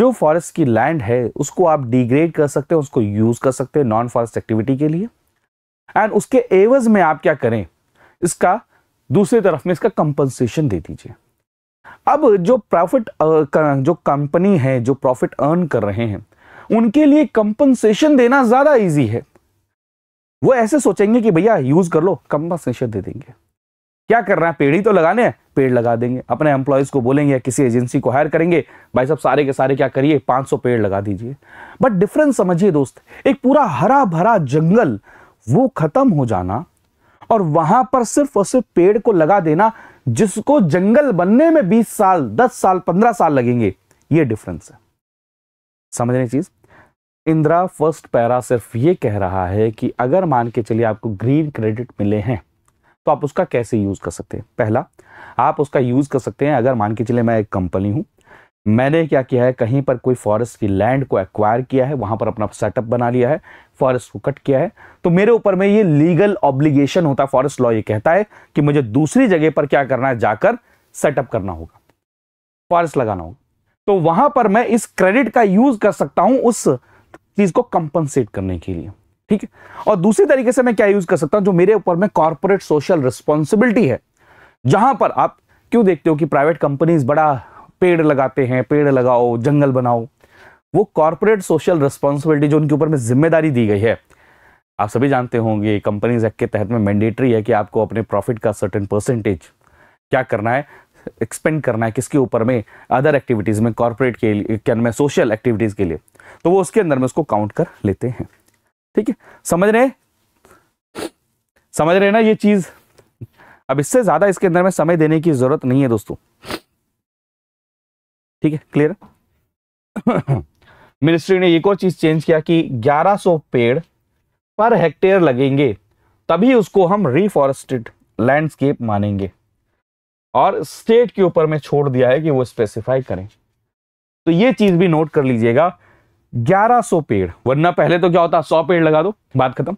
जो फॉरेस्ट की लैंड है उसको आप डिग्रेड कर सकते हैं उसको यूज़ कर सकते हैं नॉन फॉरेस्ट एक्टिविटी के लिए एंड उसके एवज में आप क्या करें इसका दूसरी तरफ में इसका कंपनसेशन दे दीजिए अब जो प्रॉफिट जो कंपनी है जो प्रॉफिट अर्न कर रहे हैं उनके लिए कंपनसेशन देना ज़्यादा ईजी है वो ऐसे सोचेंगे कि भैया यूज कर लो कम सेशन दे देंगे क्या कर रहे है पेड़ ही तो लगाने हैं पेड़ लगा देंगे अपने एम्प्लॉयज़ को बोलेंगे या किसी एजेंसी को हायर करेंगे भाई सब सारे के सारे क्या करिए 500 पेड़ लगा दीजिए बट डिफरेंस समझिए दोस्त एक पूरा हरा भरा जंगल वो खत्म हो जाना और वहां पर सिर्फ और सिर्फ पेड़ को लगा देना जिसको जंगल बनने में 20 साल 10 साल 15 साल लगेंगे ये डिफरेंस है समझ चीज इंदिरा फर्स्ट पैरा सिर्फ ये कह रहा है कि अगर मान के चलिए आपको ग्रीन क्रेडिट मिले हैं तो आप उसका कैसे यूज़ कर सकते हैं पहला आप उसका यूज़ कर सकते हैं अगर मान के चलिए मैं एक कंपनी हूं मैंने क्या किया है कहीं पर कोई फॉरेस्ट की लैंड को एक्वायर किया है वहां पर अपना सेटअप बना लिया है फॉरेस्ट को कट किया है तो मेरे ऊपर में ये लीगल ऑब्लिगेशन होता है फॉरेस्ट लॉ ये कहता है कि मुझे दूसरी जगह पर क्या करना है जाकर सेटअप करना होगा फॉरेस्ट लगाना होगा तो वहां पर मैं इस क्रेडिट का यूज कर सकता हूं उस चीज को कंपनसेट करने के लिए ठीक है और दूसरी तरीके से मैं क्या यूज कर सकता हूं जो मेरे ऊपर में कॉर्पोरेट सोशल रिस्पॉन्सिबिलिटी है जहां पर आप क्यों देखते हो कि प्राइवेट कंपनीज बड़ा पेड़ लगाते हैं पेड़ लगाओ जंगल बनाओ वो कॉर्पोरेट सोशल रिस्पॉन्सिबिलिटी जो उनके ऊपर में जिम्मेदारी दी गई है आप सभी जानते होंगे कंपनीज एक्ट के तहत में मैंडेटरी है कि आपको अपने प्रॉफिट का सर्टेन परसेंटेज क्या करना है एक्सपेंड करना है किसके ऊपर में अदर एक्टिविटीज़ में कॉर्पोरेट के लिए क्या सोशल एक्टिविटीज़ के लिए तो वो उसके अंदर में उसको काउंट कर लेते हैं ठीक है समझ रहे समझ रहे ना ये चीज अब इससे ज्यादा इसके अंदर में समय देने की जरूरत नहीं है दोस्तों ठीक है क्लियर मिनिस्ट्री ने एक और चीज चेंज किया कि 1100 पेड़ पर हेक्टेयर लगेंगे तभी उसको हम रिफॉरेस्टेड लैंडस्केप मानेंगे और स्टेट के ऊपर में छोड़ दिया है कि वो स्पेसिफाई करें तो ये चीज भी नोट कर लीजिएगा 1100 पेड़ वरना पहले तो क्या होता 100 पेड़ लगा दो बात खत्म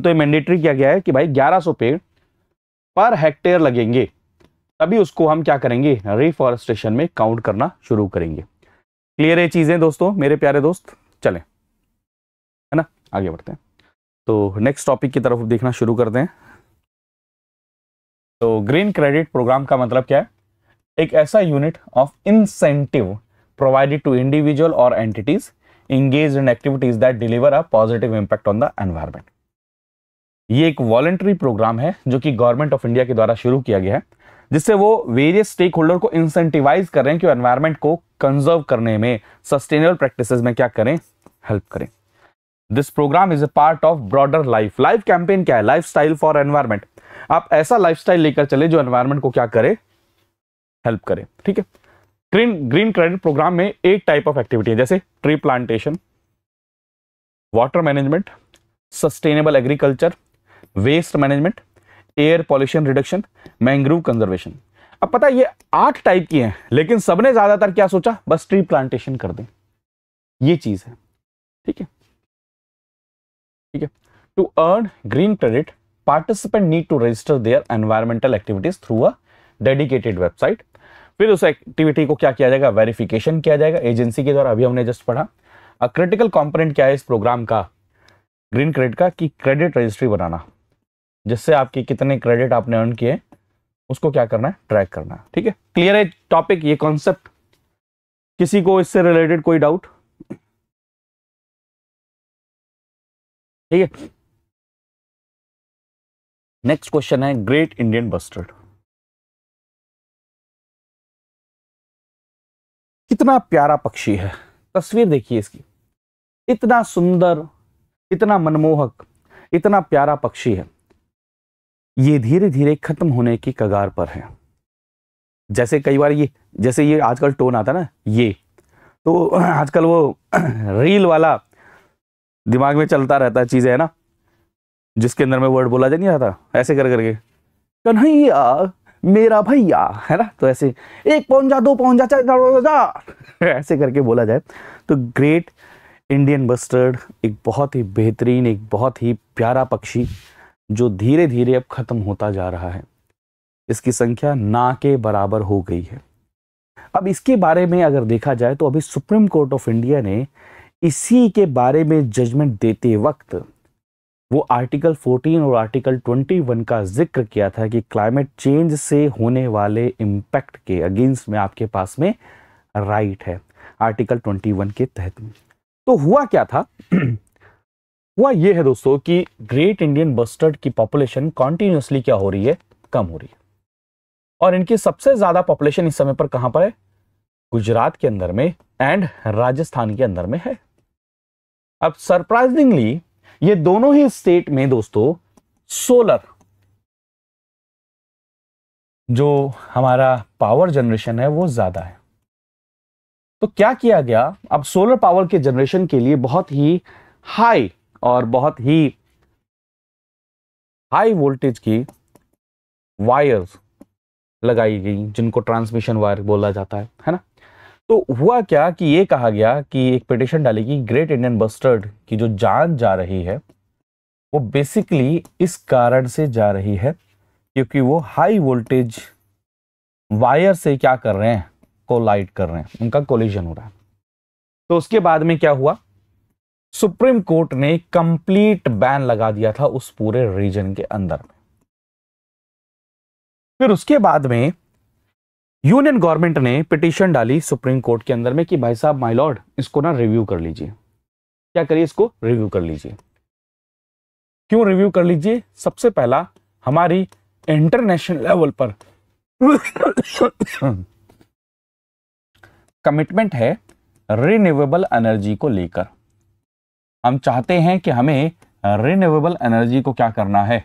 तो ये मैंडेटरी क्या गया है कि भाई 1100 पेड़ पर हेक्टेयर लगेंगे तभी उसको हम क्या करेंगे रिफॉरेस्टेशन में काउंट करना शुरू करेंगे क्लियर है चीजें दोस्तों मेरे प्यारे दोस्त चलें है ना आगे बढ़ते हैं तो नेक्स्ट टॉपिक की तरफ देखना शुरू करते हैं तो ग्रीन क्रेडिट प्रोग्राम का मतलब क्या है एक ऐसा unit of incentive provided to individual or entities engaged in activities that deliver a positive impact on the environment. ये एक वॉलेंट्री प्रोग्राम है जो कि गवर्नमेंट ऑफ इंडिया के द्वारा शुरू किया गया है जिससे वो वेरियस स्टेक होल्डर को इंसेंटिवाइज कर रहे हैं कि एनवायरमेंट को कंजर्व करने में सस्टेनेबल प्रैक्टिसेस में क्या करें हेल्प करें this programme is a part of broader life life campaign क्या है लाइफ फॉर एनवायरमेंट आप ऐसा लाइफ लेकर चले जो एनवायरमेंट को क्या करे हेल्प करे ठीक है ग्रीन ग्रीन क्रेडिट प्रोग्राम में एट टाइप ऑफ एक्टिविटी है जैसे tree plantation water management sustainable agriculture waste management air pollution reduction mangrove conservation अब पता है ये आठ टाइप की हैं लेकिन सबने ज्यादातर क्या सोचा बस ट्री प्लांटेशन कर दें ये चीज है ठीक है ठीक है to earn green credit participant need to register their environmental activities through a dedicated website फिर उस एक्टिविटी को क्या किया जाएगा वेरिफिकेशन किया जाएगा एजेंसी के द्वारा अभी हमने जस्ट पढ़ा अ क्रिटिकल कॉम्पोनेंट क्या है इस प्रोग्राम का ग्रीन क्रेडिट का कि क्रेडिट रजिस्ट्री बनाना जिससे आपके कितने क्रेडिट आपने अर्न किए उसको क्या करना है ट्रैक करना है ठीक है क्लियर है टॉपिक ये कॉन्सेप्ट किसी को इससे रिलेटेड कोई डाउट ठीक है नेक्स्ट क्वेश्चन है ग्रेट इंडियन बस्टर्ड कितना प्यारा पक्षी है तस्वीर देखिए इसकी इतना सुंदर इतना मनमोहक इतना प्यारा पक्षी है ये धीरे धीरे खत्म होने की कगार पर है जैसे कई बार ये जैसे ये आजकल टोन आता ना ये तो आजकल वो रील वाला दिमाग में चलता रहता है चीज़ें है ना जिसके अंदर में वर्ड बोला जा नहीं आता ऐसे कर करके कन्हैया मेरा भैया है ना तो ऐसे एक पौन जा दो पौन चार जा ऐसे करके बोला जाए तो ग्रेट इंडियन बस्टर्ड एक बहुत ही बेहतरीन एक बहुत ही प्यारा पक्षी जो धीरे धीरे अब ख़त्म होता जा रहा है इसकी संख्या ना के बराबर हो गई है अब इसके बारे में अगर देखा जाए तो अभी सुप्रीम कोर्ट ऑफ इंडिया ने इसी के बारे में जजमेंट देते वक्त वो आर्टिकल 14 और आर्टिकल 21 का जिक्र किया था कि क्लाइमेट चेंज से होने वाले इम्पैक्ट के अगेंस्ट में आपके पास में राइट है आर्टिकल 21 के तहत तो हुआ क्या था हुआ ये है दोस्तों कि ग्रेट इंडियन बस्टर्ड की पॉपुलेशन कॉन्टिन्यूसली क्या हो रही है कम हो रही है और इनकी सबसे ज्यादा पॉपुलेशन इस समय पर कहां पर है गुजरात के अंदर में एंड राजस्थान के अंदर में है अब सरप्राइजिंगली ये दोनों ही स्टेट में दोस्तों सोलर जो हमारा पावर जनरेशन है वो ज्यादा है तो क्या किया गया अब सोलर पावर के जनरेशन के लिए बहुत ही हाई और बहुत ही हाई वोल्टेज की वायर्स लगाई गई जिनको ट्रांसमिशन वायर बोला जाता है है ना तो हुआ क्या कि ये कहा गया कि एक पिटिशन डाली कि ग्रेट इंडियन बस्टर्ड की जो जान जा रही है वो बेसिकली इस कारण से जा रही है क्योंकि वो हाई वोल्टेज वायर से क्या कर रहे हैं कोलाइट कर रहे हैं उनका कोलिजन हो रहा है तो उसके बाद में क्या हुआ सुप्रीम कोर्ट ने कंप्लीट बैन लगा दिया था उस पूरे रीजन के अंदर फिर उसके बाद में यूनियन गवर्नमेंट ने पिटिशन डाली सुप्रीम कोर्ट के अंदर में कि भाई साहब माई लॉर्ड इसको ना रिव्यू कर लीजिए क्या करिए इसको रिव्यू कर लीजिए क्यों रिव्यू कर लीजिए सबसे पहला हमारी इंटरनेशनल लेवल पर कमिटमेंट है रिन्यूएबल एनर्जी को लेकर हम चाहते हैं कि हमें रिन्यूएबल एनर्जी को क्या करना है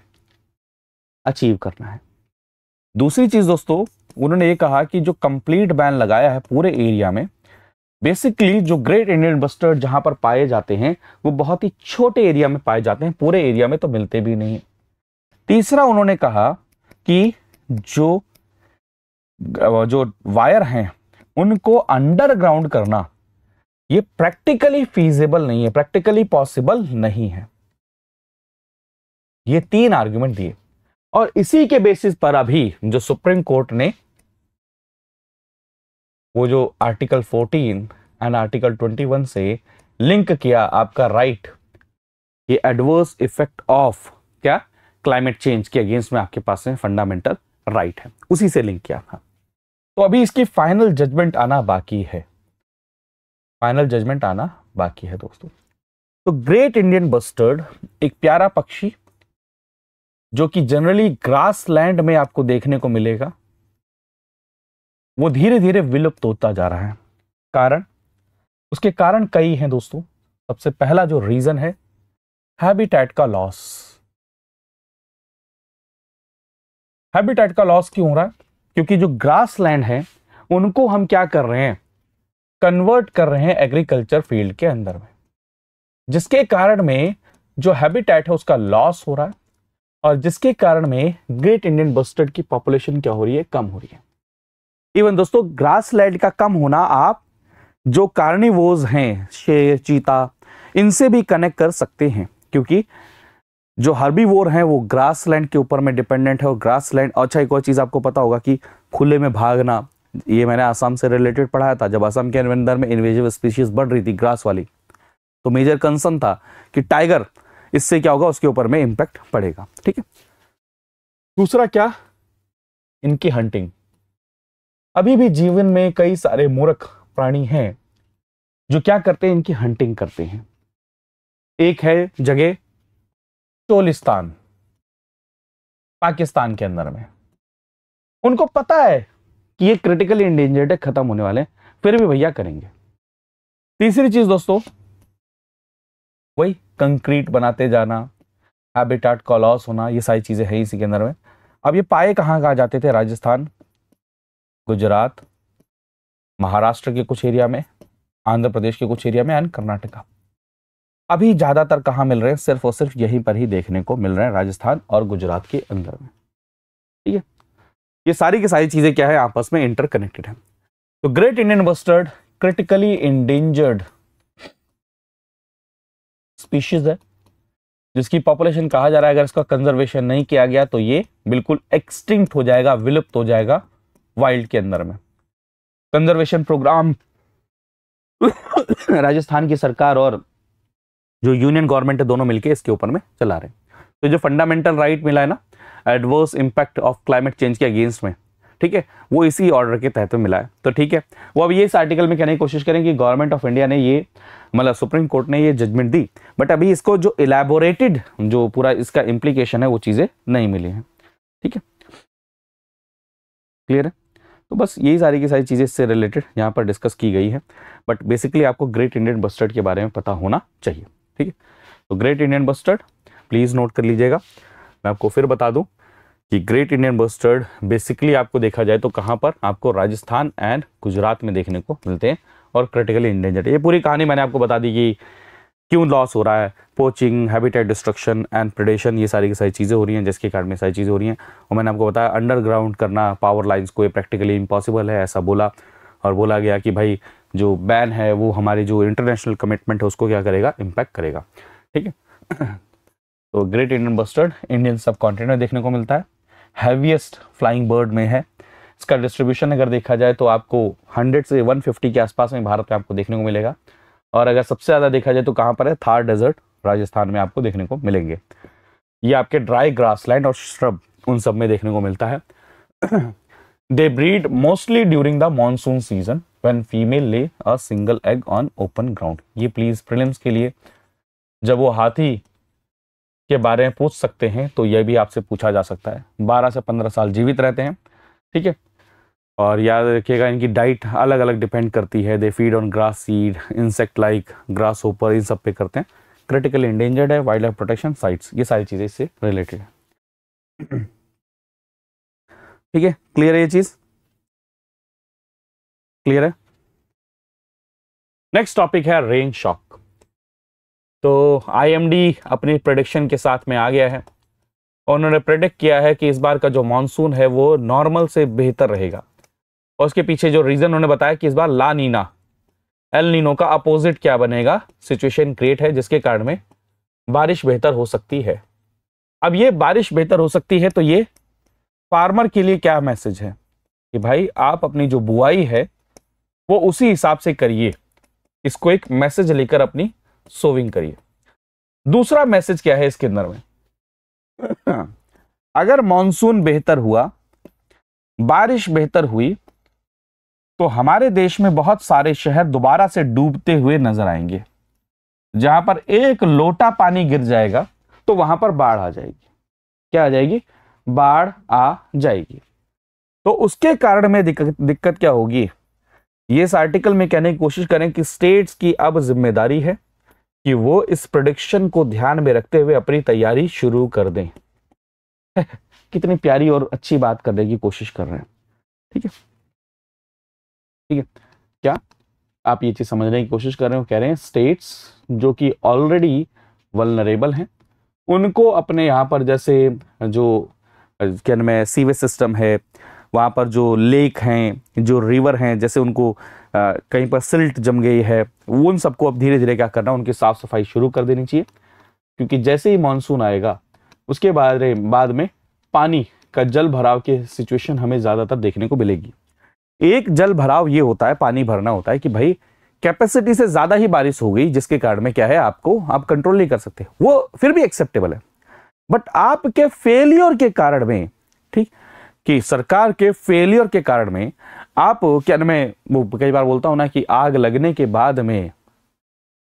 अचीव करना है दूसरी चीज दोस्तों उन्होंने ये कहा कि जो कंप्लीट बैन लगाया है पूरे एरिया में बेसिकली जो ग्रेट इंडियन बस्टर जहां पर पाए जाते हैं वो बहुत ही छोटे एरिया में पाए जाते हैं पूरे एरिया में तो मिलते भी नहीं तीसरा उन्होंने कहा कि जो जो वायर हैं उनको अंडरग्राउंड करना ये प्रैक्टिकली फीजेबल नहीं है प्रैक्टिकली पॉसिबल नहीं है ये तीन आर्ग्यूमेंट दिए और इसी के बेसिस पर अभी जो सुप्रीम कोर्ट ने वो जो आर्टिकल 14 एंड आर्टिकल 21 से लिंक किया आपका राइट ये एडवर्स इफेक्ट ऑफ क्या क्लाइमेट चेंज के अगेंस्ट में आपके पास में फंडामेंटल राइट है उसी से लिंक किया था तो अभी इसकी फाइनल जजमेंट आना बाकी है फाइनल जजमेंट आना बाकी है दोस्तों तो ग्रेट इंडियन बस्टर्ड एक प्यारा पक्षी जो कि जनरली ग्रास लैंड में आपको देखने को मिलेगा वो धीरे धीरे विलुप्त होता जा रहा है कारण उसके कारण कई हैं दोस्तों सबसे पहला जो रीज़न है हैबिटेट का लॉस हैबिटेट का लॉस क्यों हो रहा है क्योंकि जो ग्रास लैंड है उनको हम क्या कर रहे हैं कन्वर्ट कर रहे हैं एग्रीकल्चर फील्ड के अंदर में जिसके कारण में जो हैबिटेट है उसका लॉस हो रहा है और जिसके कारण में ग्रेट इंडियन बस्टर्ड की पॉपुलेशन क्या हो रही है कम हो रही है इवन दोस्तों ग्रास लैंड का कम होना आप जो कार्निवोज हैं शेर चीता इनसे भी कनेक्ट कर सकते हैं क्योंकि जो वोर हैं वो ग्रास लैंड के ऊपर में डिपेंडेंट है और ग्रास लैंड अच्छा एक और चीज़ आपको पता होगा कि खुले में भागना ये मैंने आसाम से रिलेटेड पढ़ाया था जब आसाम के अंदर में इन्वेजिव स्पीशीज बढ़ रही थी ग्रास वाली तो मेजर कंसर्न था कि टाइगर इससे क्या होगा उसके ऊपर में इम्पैक्ट पड़ेगा ठीक है दूसरा क्या इनकी हंटिंग अभी भी जीवन में कई सारे मूर्ख प्राणी हैं जो क्या करते हैं इनकी हंटिंग करते हैं एक है जगह चोलिस्तान पाकिस्तान के अंदर में उनको पता है कि ये क्रिटिकल इंडेंजर्ड है खत्म होने वाले हैं फिर भी भैया करेंगे तीसरी चीज दोस्तों वही कंक्रीट बनाते जाना हैबिटाट कॉलॉस होना ये सारी चीजें है इसी के अंदर में अब ये पाए कहाँ कहाँ जाते थे राजस्थान गुजरात महाराष्ट्र के कुछ एरिया में आंध्र प्रदेश के कुछ एरिया में एंड कर्नाटका अभी ज़्यादातर कहाँ मिल रहे हैं सिर्फ और सिर्फ यहीं पर ही देखने को मिल रहे हैं राजस्थान और गुजरात के अंदर में ठीक है ये सारी की सारी चीज़ें क्या है आपस में इंटरकनेक्टेड है तो great Indian bustard critically endangered species है जिसकी पॉपुलेशन कहा जा रहा है अगर इसका कंजर्वेशन नहीं किया गया तो ये बिल्कुल एक्सटिंक्ट हो जाएगा विलुप्त हो जाएगा वाइल्ड के अंदर में कंजर्वेशन प्रोग्राम राजस्थान की सरकार और जो यूनियन गवर्नमेंट है दोनों मिलकर इसके ऊपर में चला रहे हैं तो जो फंडामेंटल राइट मिला है ना adverse impact of climate change के अगेंस्ट में ठीक है वो इसी ऑर्डर के तहत मिला है तो ठीक है वो अब ये इस आर्टिकल में कहने की कोशिश करें कि गवर्नमेंट ऑफ इंडिया ने ये मतलब सुप्रीम कोर्ट ने ये जजमेंट दी बट अभी इसको जो इलेबोरेटेड जो पूरा इसका इम्प्लीकेशन है वो चीज़ें नहीं मिली हैं ठीक है क्लियर है तो बस यही सारी की सारी चीज़ें इससे रिलेटेड यहाँ पर डिस्कस की गई है बट बेसिकली आपको ग्रेट इंडियन बस्टर्ड के बारे में पता होना चाहिए ठीक है तो great Indian bustard please note कर लीजिएगा मैं आपको फिर बता दूँ कि ग्रेट इंडियन बस्टर्ड बेसिकली आपको देखा जाए तो कहाँ पर आपको राजस्थान एंड गुजरात में देखने को मिलते हैं और क्रिटिकली इंडेंजर्ड ये पूरी कहानी मैंने आपको बता दी कि क्यों लॉस हो रहा है poaching habitat destruction and predation ये सारी की सारी चीज़ें हो रही हैं जिसके कारण में सारी चीज़ें हो रही हैं और मैंने आपको बताया अंडरग्राउंड करना पावर लाइन्स को ये प्रैक्टिकली इम्पॉसिबल है ऐसा बोला और बोला गया कि भाई जो बैन है वो हमारी जो इंटरनेशनल कमिटमेंट है उसको क्या करेगा इम्पैक्ट करेगा ठीक है तो great Indian bustard Indian subcontinent में देखने को मिलता है हैवीएस्ट फ्लाइंग बर्ड में है इसका डिस्ट्रीब्यूशन अगर देखा जाए तो आपको हंड्रेड से वन के आसपास में भारत में आपको देखने को मिलेगा और अगर सबसे ज़्यादा देखा जाए तो कहाँ पर है थार डेजर्ट राजस्थान में आपको देखने को मिलेंगे ये आपके ड्राई ग्रासलैंड और श्रब उन सब में देखने को मिलता है they breed mostly during the monsoon season when female lay a single egg on open ground ये प्लीज़ प्रिलिम्स के लिए जब वो हाथी के बारे में पूछ सकते हैं तो यह भी आपसे पूछा जा सकता है 12 से 15 साल जीवित रहते हैं ठीक है और याद रखिएगा इनकी डाइट अलग अलग डिपेंड करती है they feed on grass seed insect like grasshopper इन सब पे करते हैं क्रिटिकल इंडेंजर्ड है वाइल्ड लाइफ प्रोटेक्शन साइट्स ये सारी चीज़ें इससे रिलेटेड है ठीक है क्लियर है ये चीज़ क्लियर है नेक्स्ट टॉपिक है रेन शॉक तो आईएमडी अपनी प्रोडिक्शन के साथ में आ गया है और उन्होंने प्रेडिक्ट किया है कि इस बार का जो मानसून है वो नॉर्मल से बेहतर रहेगा और उसके पीछे जो रीज़न उन्होंने बताया कि इस बार ला नीना एल नीनो का अपोजिट क्या बनेगा सिचुएशन क्रिएट है जिसके कारण में बारिश बेहतर हो सकती है अब ये बारिश बेहतर हो सकती है तो ये फार्मर के लिए क्या मैसेज है कि भाई आप अपनी जो बुआई है वो उसी हिसाब से करिए इसको एक मैसेज लेकर अपनी सोविंग करिए दूसरा मैसेज क्या है इसके अंदर में अगर मानसून बेहतर हुआ बारिश बेहतर हुई तो हमारे देश में बहुत सारे शहर दोबारा से डूबते हुए नजर आएंगे जहां पर एक लोटा पानी गिर जाएगा तो वहां पर बाढ़ आ जाएगी क्या आ जाएगी बाढ़ आ जाएगी तो उसके कारण में दिक्कत दिक्कत क्या होगी ये इस आर्टिकल में कहने की कोशिश करें कि स्टेट्स की अब जिम्मेदारी है कि वो इस प्रोडिक्शन को ध्यान में रखते हुए अपनी तैयारी शुरू कर दें कितनी प्यारी और अच्छी बात करने की कोशिश कर रहे हैं ठीक है ठीक है क्या आप ये चीज़ समझने की कोशिश कर रहे हो कह रहे हैं स्टेट्स जो कि ऑलरेडी वलनरेबल हैं उनको अपने यहाँ पर जैसे जो क्या नाम है सीवेज सिस्टम है वहाँ पर जो लेक हैं जो रिवर हैं जैसे उनको आ, कहीं पर सिल्ट जम गई है उन सबको अब धीरे धीरे क्या करना उनकी साफ़ सफाई शुरू कर देनी चाहिए क्योंकि जैसे ही मानसून आएगा उसके बाद बाद में पानी का जल भराव की सिचुएशन हमें ज़्यादातर देखने को मिलेगी एक जल भराव ये होता है पानी भरना होता है कि भाई कैपेसिटी से ज़्यादा ही बारिश हो गई जिसके कारण में क्या है आपको आप कंट्रोल नहीं कर सकते वो फिर भी एक्सेप्टेबल है बट आपके फेलियर के कारण में ठीक कि सरकार के फेलियर के कारण में आप क्या मैं वो कई बार बोलता हूं ना कि आग लगने के बाद में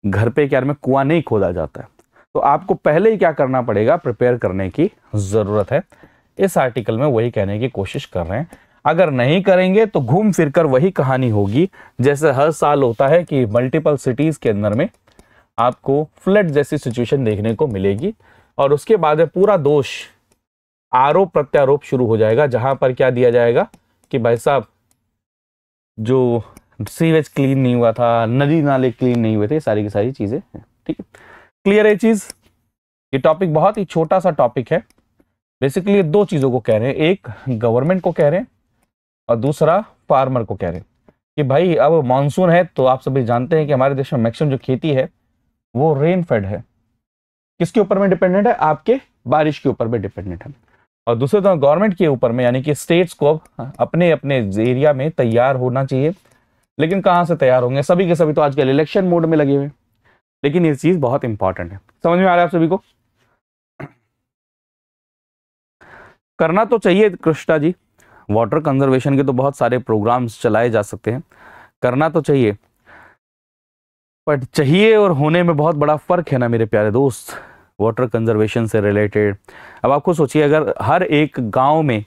घर पे क्या में कुआं नहीं खोदा जाता है तो आपको पहले ही क्या करना पड़ेगा प्रिपेयर करने की ज़रूरत है इस आर्टिकल में वही कहने की कोशिश कर रहे हैं अगर नहीं करेंगे तो घूम फिर कर वही कहानी होगी जैसे हर साल होता है कि मल्टीपल सिटीज के अंदर में आपको फ्लड जैसी सिचुएशन देखने को मिलेगी और उसके बाद पूरा दोष आरोप प्रत्यारोप शुरू हो जाएगा जहां पर क्या दिया जाएगा कि भाई साहब जो सीवेज क्लीन नहीं हुआ था नदी नाले क्लीन नहीं हुए थे सारी की सारी चीजें हैं ठीक है क्लियर है चीज ये टॉपिक बहुत ही छोटा सा टॉपिक है बेसिकली दो चीजों को कह रहे हैं एक गवर्नमेंट को कह रहे हैं और दूसरा फार्मर को कह रहे कि भाई अब मानसून है तो आप सभी जानते हैं कि हमारे देश में मैक्सिमम जो खेती है वो रेन फेड है किसके ऊपर में डिपेंडेंट है आपके बारिश के ऊपर भी डिपेंडेंट है और दूसरे तरफ तो गवर्नमेंट के ऊपर में यानी कि स्टेट्स को अब अपने अपने एरिया में तैयार होना चाहिए लेकिन कहाँ से तैयार होंगे सभी के सभी तो आजकल इलेक्शन मोड में लगे हुए लेकिन ये चीज़ बहुत इंपॉर्टेंट है समझ में आ रहा है आप सभी को करना तो चाहिए कृष्णा जी वाटर कंजर्वेशन के तो बहुत सारे प्रोग्राम्स चलाए जा सकते हैं करना तो चाहिए बट चाहिए और होने में बहुत बड़ा फ़र्क है ना मेरे प्यारे दोस्त वाटर कंजर्वेशन से रिलेटेड अब आपको सोचिए अगर हर एक गांव में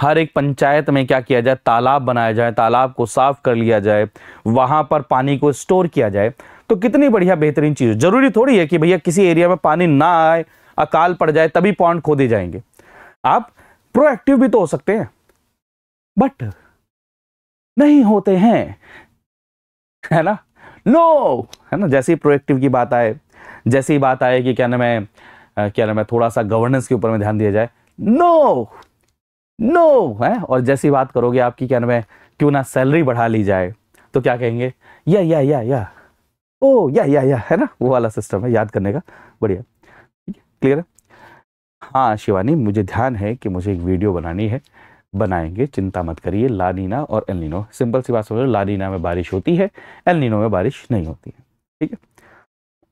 हर एक पंचायत में क्या किया जाए तालाब बनाया जाए तालाब को साफ़ कर लिया जाए वहाँ पर पानी को स्टोर किया जाए तो कितनी बढ़िया बेहतरीन चीज़ ज़रूरी थोड़ी है कि भैया किसी एरिया में पानी ना आए अकाल पड़ जाए तभी पॉन्ड खोदे जाएंगे आप प्रोएक्टिव भी तो हो सकते हैं बट नहीं होते हैं है ना नो no! है ना जैसे ही प्रोएक्टिव की बात आए जैसे ही बात आए कि क्या नाम है क्या नाम है थोड़ा सा गवर्नेंस के ऊपर में ध्यान दिया जाए नो no! No no! है और जैसी बात करोगे आपकी क्या नाम है क्यों ना सैलरी बढ़ा ली जाए तो क्या कहेंगे या या या या ओ या या या है ना वो वाला सिस्टम है याद करने का बढ़िया क्लियर है हाँ शिवानी मुझे ध्यान है कि मुझे एक वीडियो बनानी है बनाएंगे चिंता मत करिए लानीना और एलिनो सिंपल सी बात समझ लो लानीना में बारिश होती है एलिनो में बारिश नहीं होती है ठीक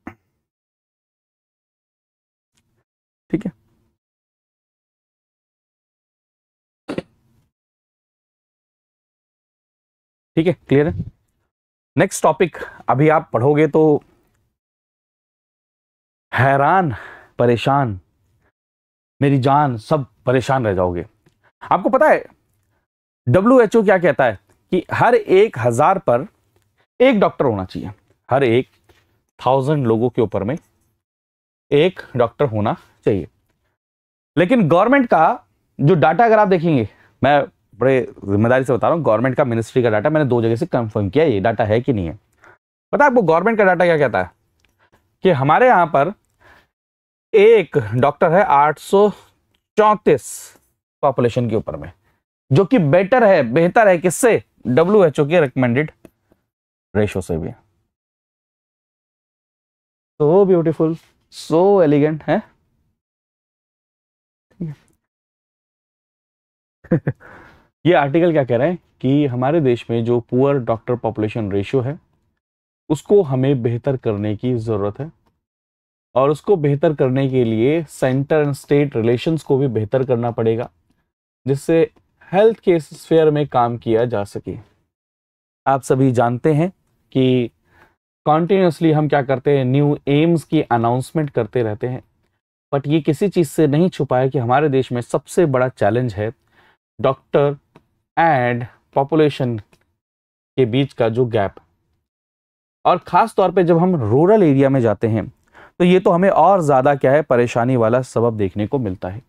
है ठीक है ठीक है क्लियर है नेक्स्ट टॉपिक अभी आप पढ़ोगे तो हैरान परेशान मेरी जान सब परेशान रह जाओगे आपको पता है डब्ल्यू क्या कहता है कि हर एक हजार पर एक डॉक्टर होना चाहिए हर एक थाउजेंड लोगों के ऊपर में एक डॉक्टर होना चाहिए लेकिन गवर्नमेंट का जो डाटा अगर आप देखेंगे मैं बड़े जिम्मेदारी से बता रहा हूं गवर्नमेंट का मिनिस्ट्री का डाटा मैंने दो जगह से कंफर्म किया ये डाटा है कि नहीं है पता है आपको गवर्नमेंट का डाटा क्या कहता है कि हमारे यहां पर एक डॉक्टर है आठ सौ चौंतीस पॉपुलेशन के ऊपर में जो कि बेटर है बेहतर है किससे डब्ल्यू एच ओ के रिकमेंडेड रेशो से भी सो ब्यूटीफुल सो एलिगेंट है ये आर्टिकल क्या कह रहे हैं कि हमारे देश में जो पुअर डॉक्टर पॉपुलेशन रेशियो है उसको हमें बेहतर करने की ज़रूरत है और उसको बेहतर करने के लिए सेंटर एंड स्टेट रिलेशंस को भी बेहतर करना पड़ेगा जिससे हेल्थ के स्फेयर में काम किया जा सके आप सभी जानते हैं कि कॉन्टीन्यूसली हम क्या करते हैं न्यू एम्स की अनाउंसमेंट करते रहते हैं बट ये किसी चीज़ से नहीं छुपा है कि हमारे देश में सबसे बड़ा चैलेंज है डॉक्टर एंड पॉपुलेशन के बीच का जो गैप और ख़ास तौर पे जब हम रूरल एरिया में जाते हैं तो ये तो हमें और ज़्यादा क्या है परेशानी वाला सबब देखने को मिलता है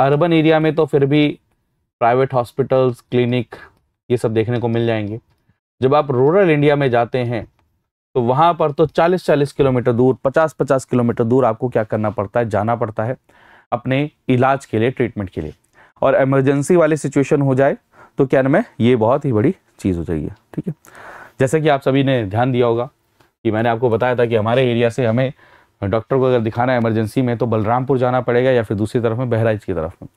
अर्बन एरिया में तो फिर भी प्राइवेट हॉस्पिटल्स क्लिनिक ये सब देखने को मिल जाएंगे जब आप रूरल इंडिया में जाते हैं तो वहाँ पर तो 40-40 किलोमीटर दूर 50-50 किलोमीटर दूर आपको क्या करना पड़ता है जाना पड़ता है अपने इलाज के लिए ट्रीटमेंट के लिए और इमरजेंसी वाली सिचुएशन हो जाए तो क्या है ये बहुत ही बड़ी चीज़ हो जाएगी ठीक है जैसे कि आप सभी ने ध्यान दिया होगा कि मैंने आपको बताया था कि हमारे एरिया से हमें डॉक्टर को अगर दिखाना है इमरजेंसी में तो बलरामपुर जाना पड़ेगा या फिर दूसरी तरफ में बहराइच की तरफ में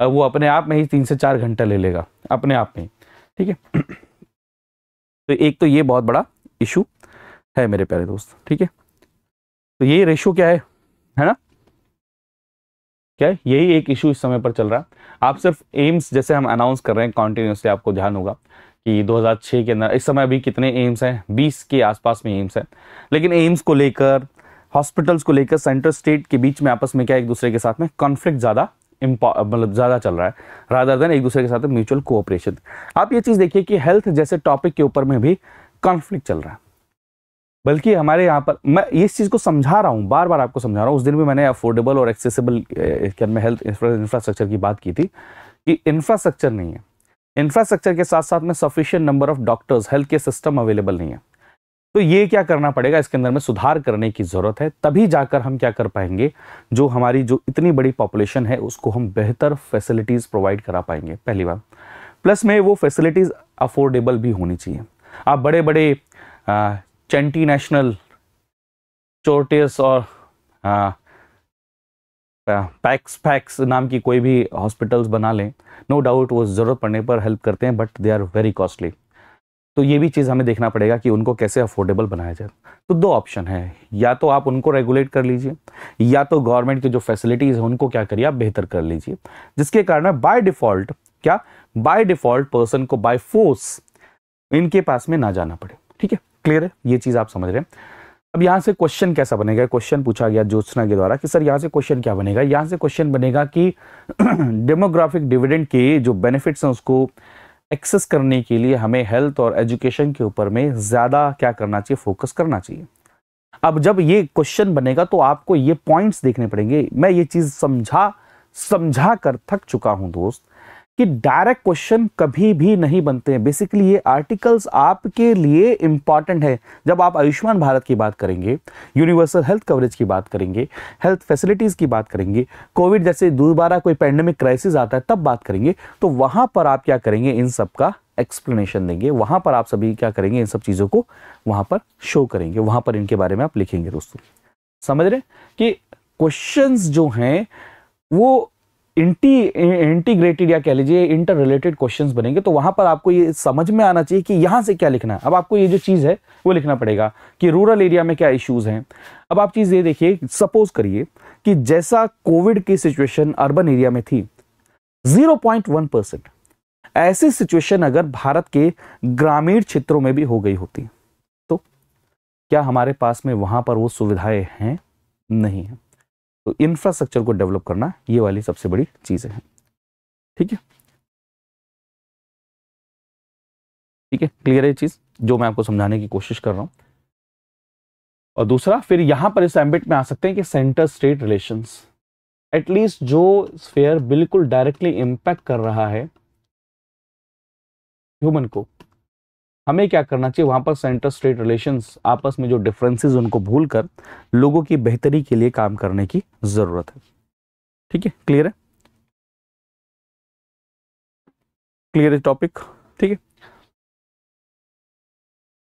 अब वो अपने आप में ही तीन से चार घंटा ले लेगा अपने आप में ठीक है तो एक तो ये बहुत बड़ा इशू है मेरे प्यारे दोस्त ठीक है तो ये रेशो क्या है है ना क्या है यही एक इशू इस समय पर चल रहा है आप सिर्फ एम्स जैसे हम अनाउंस कर रहे हैं कॉन्टिन्यूसली आपको ध्यान होगा कि 2006 के अंदर इस समय अभी कितने एम्स हैं 20 के आसपास में एम्स हैं लेकिन एम्स को लेकर हॉस्पिटल्स को लेकर सेंटर स्टेट के बीच में आपस में क्या एक दूसरे के साथ में कॉन्फ्लिक्ट ज़्यादा मतलब ज़्यादा चल रहा है राधर देन एक दूसरे के साथ म्यूचुअल कोऑपरेशन आप ये चीज़ देखिए कि हेल्थ जैसे टॉपिक के ऊपर में भी कॉन्फ्लिक्ट चल रहा है बल्कि हमारे यहाँ पर मैं इस चीज़ को समझा रहा हूँ बार बार आपको समझा रहा हूँ उस दिन भी मैंने अफोर्डेबल और एक्सेसिबल में हेल्थ इंफ्रास्ट्रक्चर की बात की थी कि इंफ्रास्ट्रक्चर नहीं है इंफ्रास्ट्रक्चर के साथ साथ में sufficient number of doctors health के सिस्टम अवेलेबल नहीं है तो ये क्या करना पड़ेगा इसके अंदर में सुधार करने की ज़रूरत है तभी जाकर हम क्या कर पाएंगे जो हमारी जो इतनी बड़ी पॉपुलेशन है उसको हम बेहतर फैसिलिटीज़ प्रोवाइड करा पाएंगे पहली बार प्लस में वो फैसिलिटीज़ अफोर्डेबल भी होनी चाहिए आप बड़े बड़े चंटी नेशनल चोटियस और पैक्स पैक्स नाम की कोई भी हॉस्पिटल्स बना लें नो डाउट वो ज़रूरत पड़ने पर हेल्प करते हैं but they are very costly तो ये भी चीज़ हमें देखना पड़ेगा कि उनको कैसे अफोर्डेबल बनाया जाए तो दो ऑप्शन है या तो आप उनको रेगुलेट कर लीजिए या तो गवर्नमेंट की जो फैसिलिटीज़ हैं उनको क्या करिए आप बेहतर कर लीजिए जिसके कारण बाय डिफ़ॉल्ट क्या बाय डिफ़ॉल्ट पर्सन को बाय फोर्स इनके पास में ना जाना पड़े ठीक है क्लियर है ये चीज़ आप समझ रहे हैं अब यहाँ से क्वेश्चन कैसा बनेगा क्वेश्चन पूछा गया ज्योत्सना के द्वारा कि सर यहाँ से क्वेश्चन क्या बनेगा यहाँ से क्वेश्चन बनेगा कि डेमोग्राफिक डिविडेंड के जो बेनिफिट्स हैं उसको एक्सेस करने के लिए हमें हेल्थ और एजुकेशन के ऊपर में ज़्यादा क्या करना चाहिए फोकस करना चाहिए अब जब ये क्वेश्चन बनेगा तो आपको ये पॉइंट्स देखने पड़ेंगे मैं ये चीज़ समझा समझा कर थक चुका हूँ दोस्त कि डायरेक्ट क्वेश्चन कभी भी नहीं बनते हैं बेसिकली ये आर्टिकल्स आपके लिए इंपॉर्टेंट है जब आप आयुष्मान भारत की बात करेंगे यूनिवर्सल हेल्थ कवरेज की बात करेंगे हेल्थ फैसिलिटीज़ की बात करेंगे कोविड जैसे दोबारा कोई पैंडमिक क्राइसिस आता है तब बात करेंगे तो वहां पर आप क्या करेंगे इन सब का एक्सप्लेनेशन देंगे वहां पर आप सभी क्या करेंगे इन सब चीज़ों को वहां पर शो करेंगे वहां पर इनके बारे में आप लिखेंगे दोस्तों समझ रहे कि क्वेश्चन जो हैं वो इंटी इंटीग्रेटेड या कह लीजिए इंटर रिलेटेड क्वेश्चंस बनेंगे तो वहां पर आपको ये समझ में आना चाहिए कि यहां से क्या लिखना है अब आपको ये जो चीज़ है वो लिखना पड़ेगा कि रूरल एरिया में क्या इश्यूज़ हैं अब आप चीज़ ये देखिए सपोज करिए कि जैसा कोविड की सिचुएशन अर्बन एरिया में थी वन परसेंट ऐसी सिचुएशन अगर भारत के ग्रामीण क्षेत्रों में भी हो गई होती तो क्या हमारे पास में वहां पर वो सुविधाएं हैं नहीं है तो इंफ्रास्ट्रक्चर को डेवलप करना ये वाली सबसे बड़ी चीज़ है ठीक है ठीक है क्लियर है चीज़ जो मैं आपको समझाने की कोशिश कर रहा हूं और दूसरा फिर यहां पर इस एम्बिट में आ सकते हैं कि सेंटर स्टेट रिलेशन एटलीस्ट जो स्फेयर बिल्कुल डायरेक्टली इंपैक्ट कर रहा है ह्यूमन को हमें क्या करना चाहिए वहाँ पर सेंटर स्टेट रिलेशंस आपस में जो डिफरेंसेस उनको भूल कर लोगों की बेहतरी के लिए काम करने की ज़रूरत है ठीक है क्लियर है क्लियर है टॉपिक ठीक है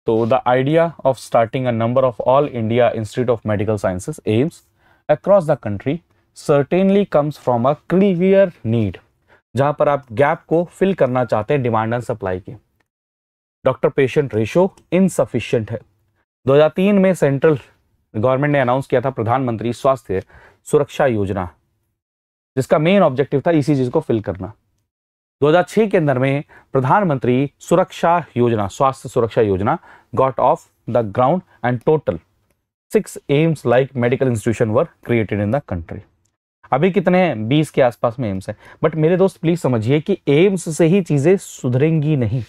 तो the idea of starting a number of all India institute of medical sciences AIIMS across the country certainly comes from a clear need जहाँ पर आप गैप को फिल करना चाहते हैं डिमांड एंड सप्लाई की डॉक्टर पेशेंट रेशो इनसफिशियंट है 2003 में सेंट्रल गवर्नमेंट ने अनाउंस किया था प्रधानमंत्री स्वास्थ्य सुरक्षा योजना जिसका मेन ऑब्जेक्टिव था इसी चीज को फिल करना 2006 के अंदर में प्रधानमंत्री सुरक्षा योजना स्वास्थ्य सुरक्षा योजना got off the ground and total six AIIMS like medical institution were created in the country अभी कितने हैं बीस के आसपास में एम्स है बट मेरे दोस्त प्लीज समझिए कि एम्स से ही चीजें सुधरेंगी नहीं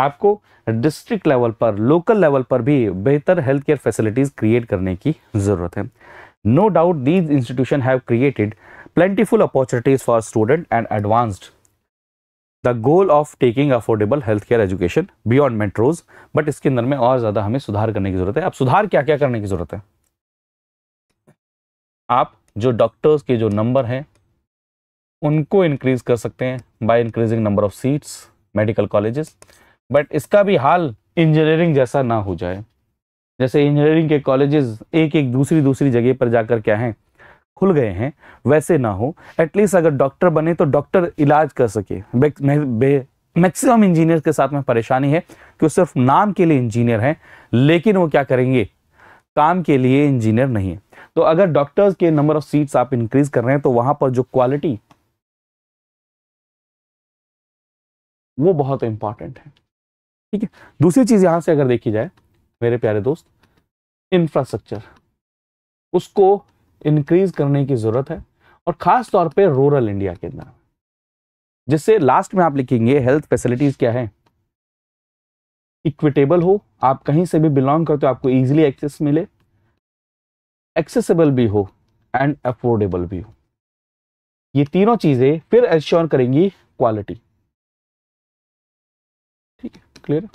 आपको डिस्ट्रिक्ट लेवल पर लोकल लेवल पर भी बेहतर हेल्थ केयर फैसिलिटीज़ क्रिएट करने की ज़रूरत है no doubt these institution have created opportunities for student and advanced the goal of taking affordable health care education beyond metros but इसके अंदर में और ज़्यादा हमें सुधार करने की ज़रूरत है अब सुधार क्या क्या करने की ज़रूरत है आप जो डॉक्टर्स के जो नंबर हैं उनको इंक्रीज कर सकते हैं by increasing number of seats medical colleges but इसका भी हाल इंजीनियरिंग जैसा ना हो जाए जैसे इंजीनियरिंग के कॉलेजेस एक एक दूसरी दूसरी जगह पर जाकर क्या हैं खुल गए हैं वैसे ना हो एटलीस्ट अगर डॉक्टर बने तो डॉक्टर इलाज कर सके मैक्सिमम इंजीनियर के साथ में परेशानी है कि वो सिर्फ नाम के लिए इंजीनियर हैं लेकिन वो क्या करेंगे काम के लिए इंजीनियर नहीं है तो अगर डॉक्टर्स के नंबर ऑफ सीट्स आप इंक्रीज कर रहे हैं तो वहां पर जो क्वालिटी वो बहुत इंपॉर्टेंट है ठीक है दूसरी चीज़ यहां से अगर देखी जाए मेरे प्यारे दोस्त इंफ्रास्ट्रक्चर उसको इंक्रीज करने की ज़रूरत है और ख़ास तौर पे रूरल इंडिया के अंदर जिससे लास्ट में आप लिखेंगे हेल्थ फैसिलिटीज़ क्या है इक्विटेबल हो आप कहीं से भी बिलोंग करते हो आपको इजीली एक्सेस मिले एक्सेसिबल भी हो एंड अफोर्डेबल भी हो ये तीनों चीज़ें फिर एश्योर करेंगी क्वालिटी क्लियर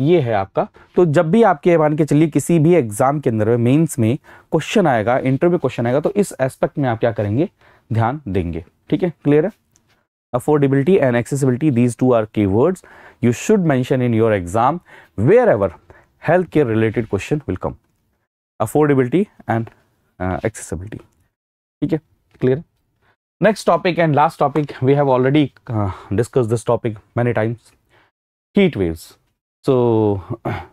ये है आपका तो जब भी आपके मान के चलिए किसी भी एग्जाम के अंदर में मेंस में क्वेश्चन आएगा इंटरव्यू क्वेश्चन आएगा तो इस एस्पेक्ट में आप क्या करेंगे ध्यान देंगे ठीक है क्लियर है affordability and accessibility these two are keywords you should mention in your exam wherever healthcare related question will come affordability and uh, accessibility ठीक है clear next topic and last topic we have already uh, discussed this topic many times heat waves. So yeah.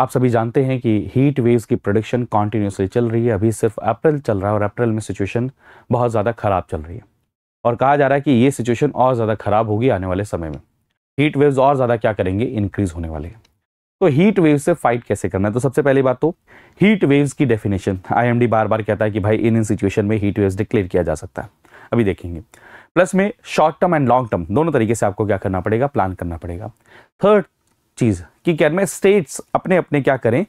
आप सभी जानते हैं कि heat waves की production continuously चल रही है अभी सिर्फ अप्रैल चल रहा है और अप्रैल में सिचुएशन बहुत ज़्यादा ख़राब चल रही है और कहा जा रहा है कि ये सिचुएशन और ज़्यादा ख़राब होगी आने वाले समय में हीट वेव्स और ज़्यादा क्या करेंगे इंक्रीज होने वाले हैं तो हीट वेव से फाइट कैसे करना है तो सबसे पहली बात तो हीट वेव्स की डेफिनेशन आईएमडी बार बार कहता है कि भाई इन इन सिचुएशन में हीट वेव्स डिक्लेयर किया जा सकता है अभी देखेंगे प्लस में short term and long term दोनों तरीके से आपको क्या करना पड़ेगा प्लान करना पड़ेगा थर्ड चीज़ कि क्या में स्टेट्स अपने अपने क्या करें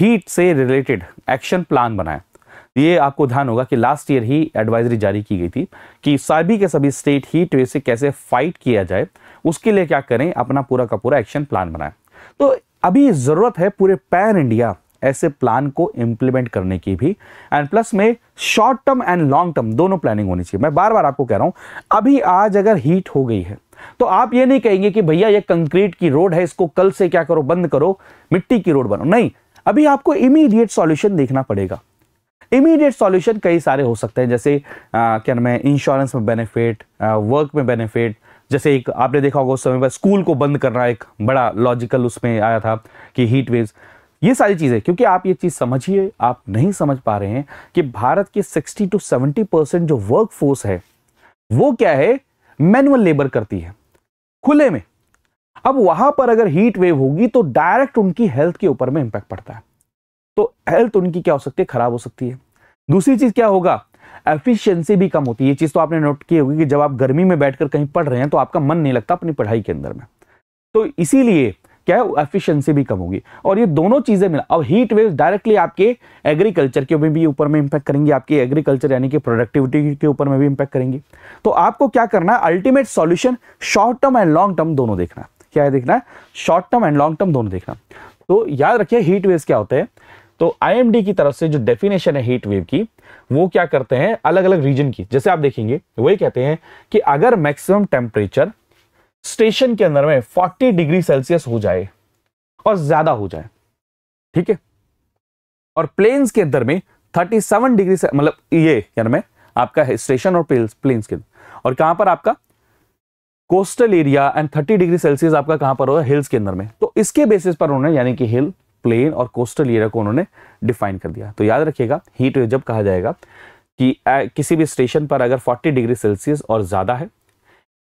हीट से रिलेटेड एक्शन प्लान बनाएं ये आपको ध्यान होगा कि लास्ट ईयर ही एडवाइजरी जारी की गई थी कि सभी के सभी स्टेट हीट वे से कैसे फाइट किया जाए उसके लिए क्या करें अपना पूरा का पूरा एक्शन प्लान बनाएं तो अभी ज़रूरत है पूरे पैन इंडिया ऐसे प्लान को इंप्लीमेंट करने की भी एंड प्लस में short term and long term दोनों प्लानिंग होनी चाहिए मैं बार बार आपको कह रहा हूं अभी आज अगर हीट हो गई है तो आप ये नहीं कहेंगे कि भैया ये कंक्रीट की रोड है इसको कल से क्या करो बंद करो मिट्टी की रोड बनो नहीं अभी आपको इमीडिएट सॉल्यूशन देखना पड़ेगा इमीडिएट सॉल्यूशन कई सारे हो सकते हैं जैसे आ, क्या नाम है इंश्योरेंस में बेनिफिट वर्क में बेनिफिट जैसे एक आपने देखा होगा उस समय पर स्कूल को बंद करना एक बड़ा लॉजिकल उसमें आया था कि हीट वेव्स ये सारी चीज़ें क्योंकि आप ये चीज़ समझिए आप नहीं समझ पा रहे हैं कि भारत के 60 टू 70 परसेंट जो वर्क फोर्स है वो क्या है मैनुअल लेबर करती है खुले में अब वहां पर अगर हीट वेव होगी तो डायरेक्ट उनकी हेल्थ के ऊपर में इंपैक्ट पड़ता है तो हेल्थ उनकी क्या हो सकती है खराब हो सकती है दूसरी चीज क्या होगा एफिशिएंसी भी कम होती है ये चीज तो आपने नोट की होगी कि जब आप गर्मी में बैठकर कहीं पढ़ रहे हैं तो आपका मन नहीं लगता अपनी पढ़ाई के अंदर में तो इसीलिए क्या है एफिशिएंसी भी कम होगी और ये दोनों चीज़ें मिला अब हीट वेव डायरेक्टली आपके एग्रीकल्चर के भी ऊपर में इंपैक्ट करेंगे आपके एग्रीकल्चर यानी कि प्रोडक्टिविटी के ऊपर में भी इंपैक्ट करेंगे तो आपको क्या करना है ultimate solution short term and long term दोनों देखना क्या है देखना है short term and long term दोनों देखना तो याद रखिए हीट वेव क्या होते हैं तो आईएमडी की तरफ से जो डेफिनेशन है हीट वेव की वो क्या करते हैं अलग अलग रीजन की जैसे आप देखेंगे वही कहते हैं कि अगर मैक्सिमम टेम्परेचर स्टेशन के अंदर में 40 डिग्री सेल्सियस हो जाए और ज्यादा हो जाए ठीक है और प्लेन्स के अंदर में 37 डिग्री से मतलब ये यानी में आपका है स्टेशन और प्लेन्स के और कहां पर आपका coastal area and 30 degree Celsius आपका कहां पर होगा हिल्स के अंदर में तो इसके बेसिस पर उन्होंने यानी कि हिल प्लेन और कोस्टल एरिया को उन्होंने डिफाइन कर दिया तो याद रखिएगा हीट वेव जब कहा जाएगा कि किसी भी स्टेशन पर अगर 40 डिग्री सेल्सियस और ज़्यादा है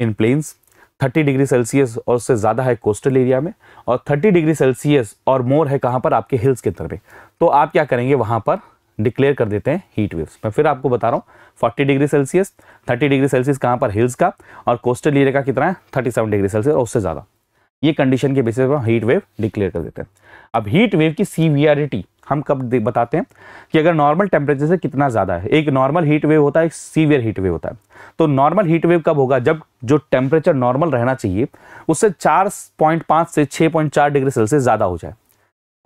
इन प्लेन्स 30 डिग्री सेल्सियस और उससे ज़्यादा है कोस्टल एरिया में और 30 डिग्री सेल्सियस और मोर है कहाँ पर आपके हिल्स के तरफ तो आप क्या करेंगे वहाँ पर डिक्लेयर कर देते हैं हीट वेव्स मैं फिर आपको बता रहा हूँ 40 डिग्री सेल्सियस 30 डिग्री सेल्सियस कहाँ पर हिल्स का और कोस्टल एरिया का कितना है थर्टी डिग्री सेल्सियस और उससे ज़्यादा ये कंडीशन के बेसिस पर हीट वेव डिक्लेयर कर देते हैं अब हीट वेव की सीवियरिटी हम कब बताते हैं कि अगर नॉर्मल टेम्परेचर से कितना ज़्यादा है एक नॉर्मल हीट वेव होता है एक सीवियर हीट वेव होता है तो नॉर्मल हीट वेव कब होगा जब जो टेम्परेचर नॉर्मल रहना चाहिए उससे चार पॉइंट से छः पॉइंट चार डिग्री सेल्सियस ज़्यादा हो जाए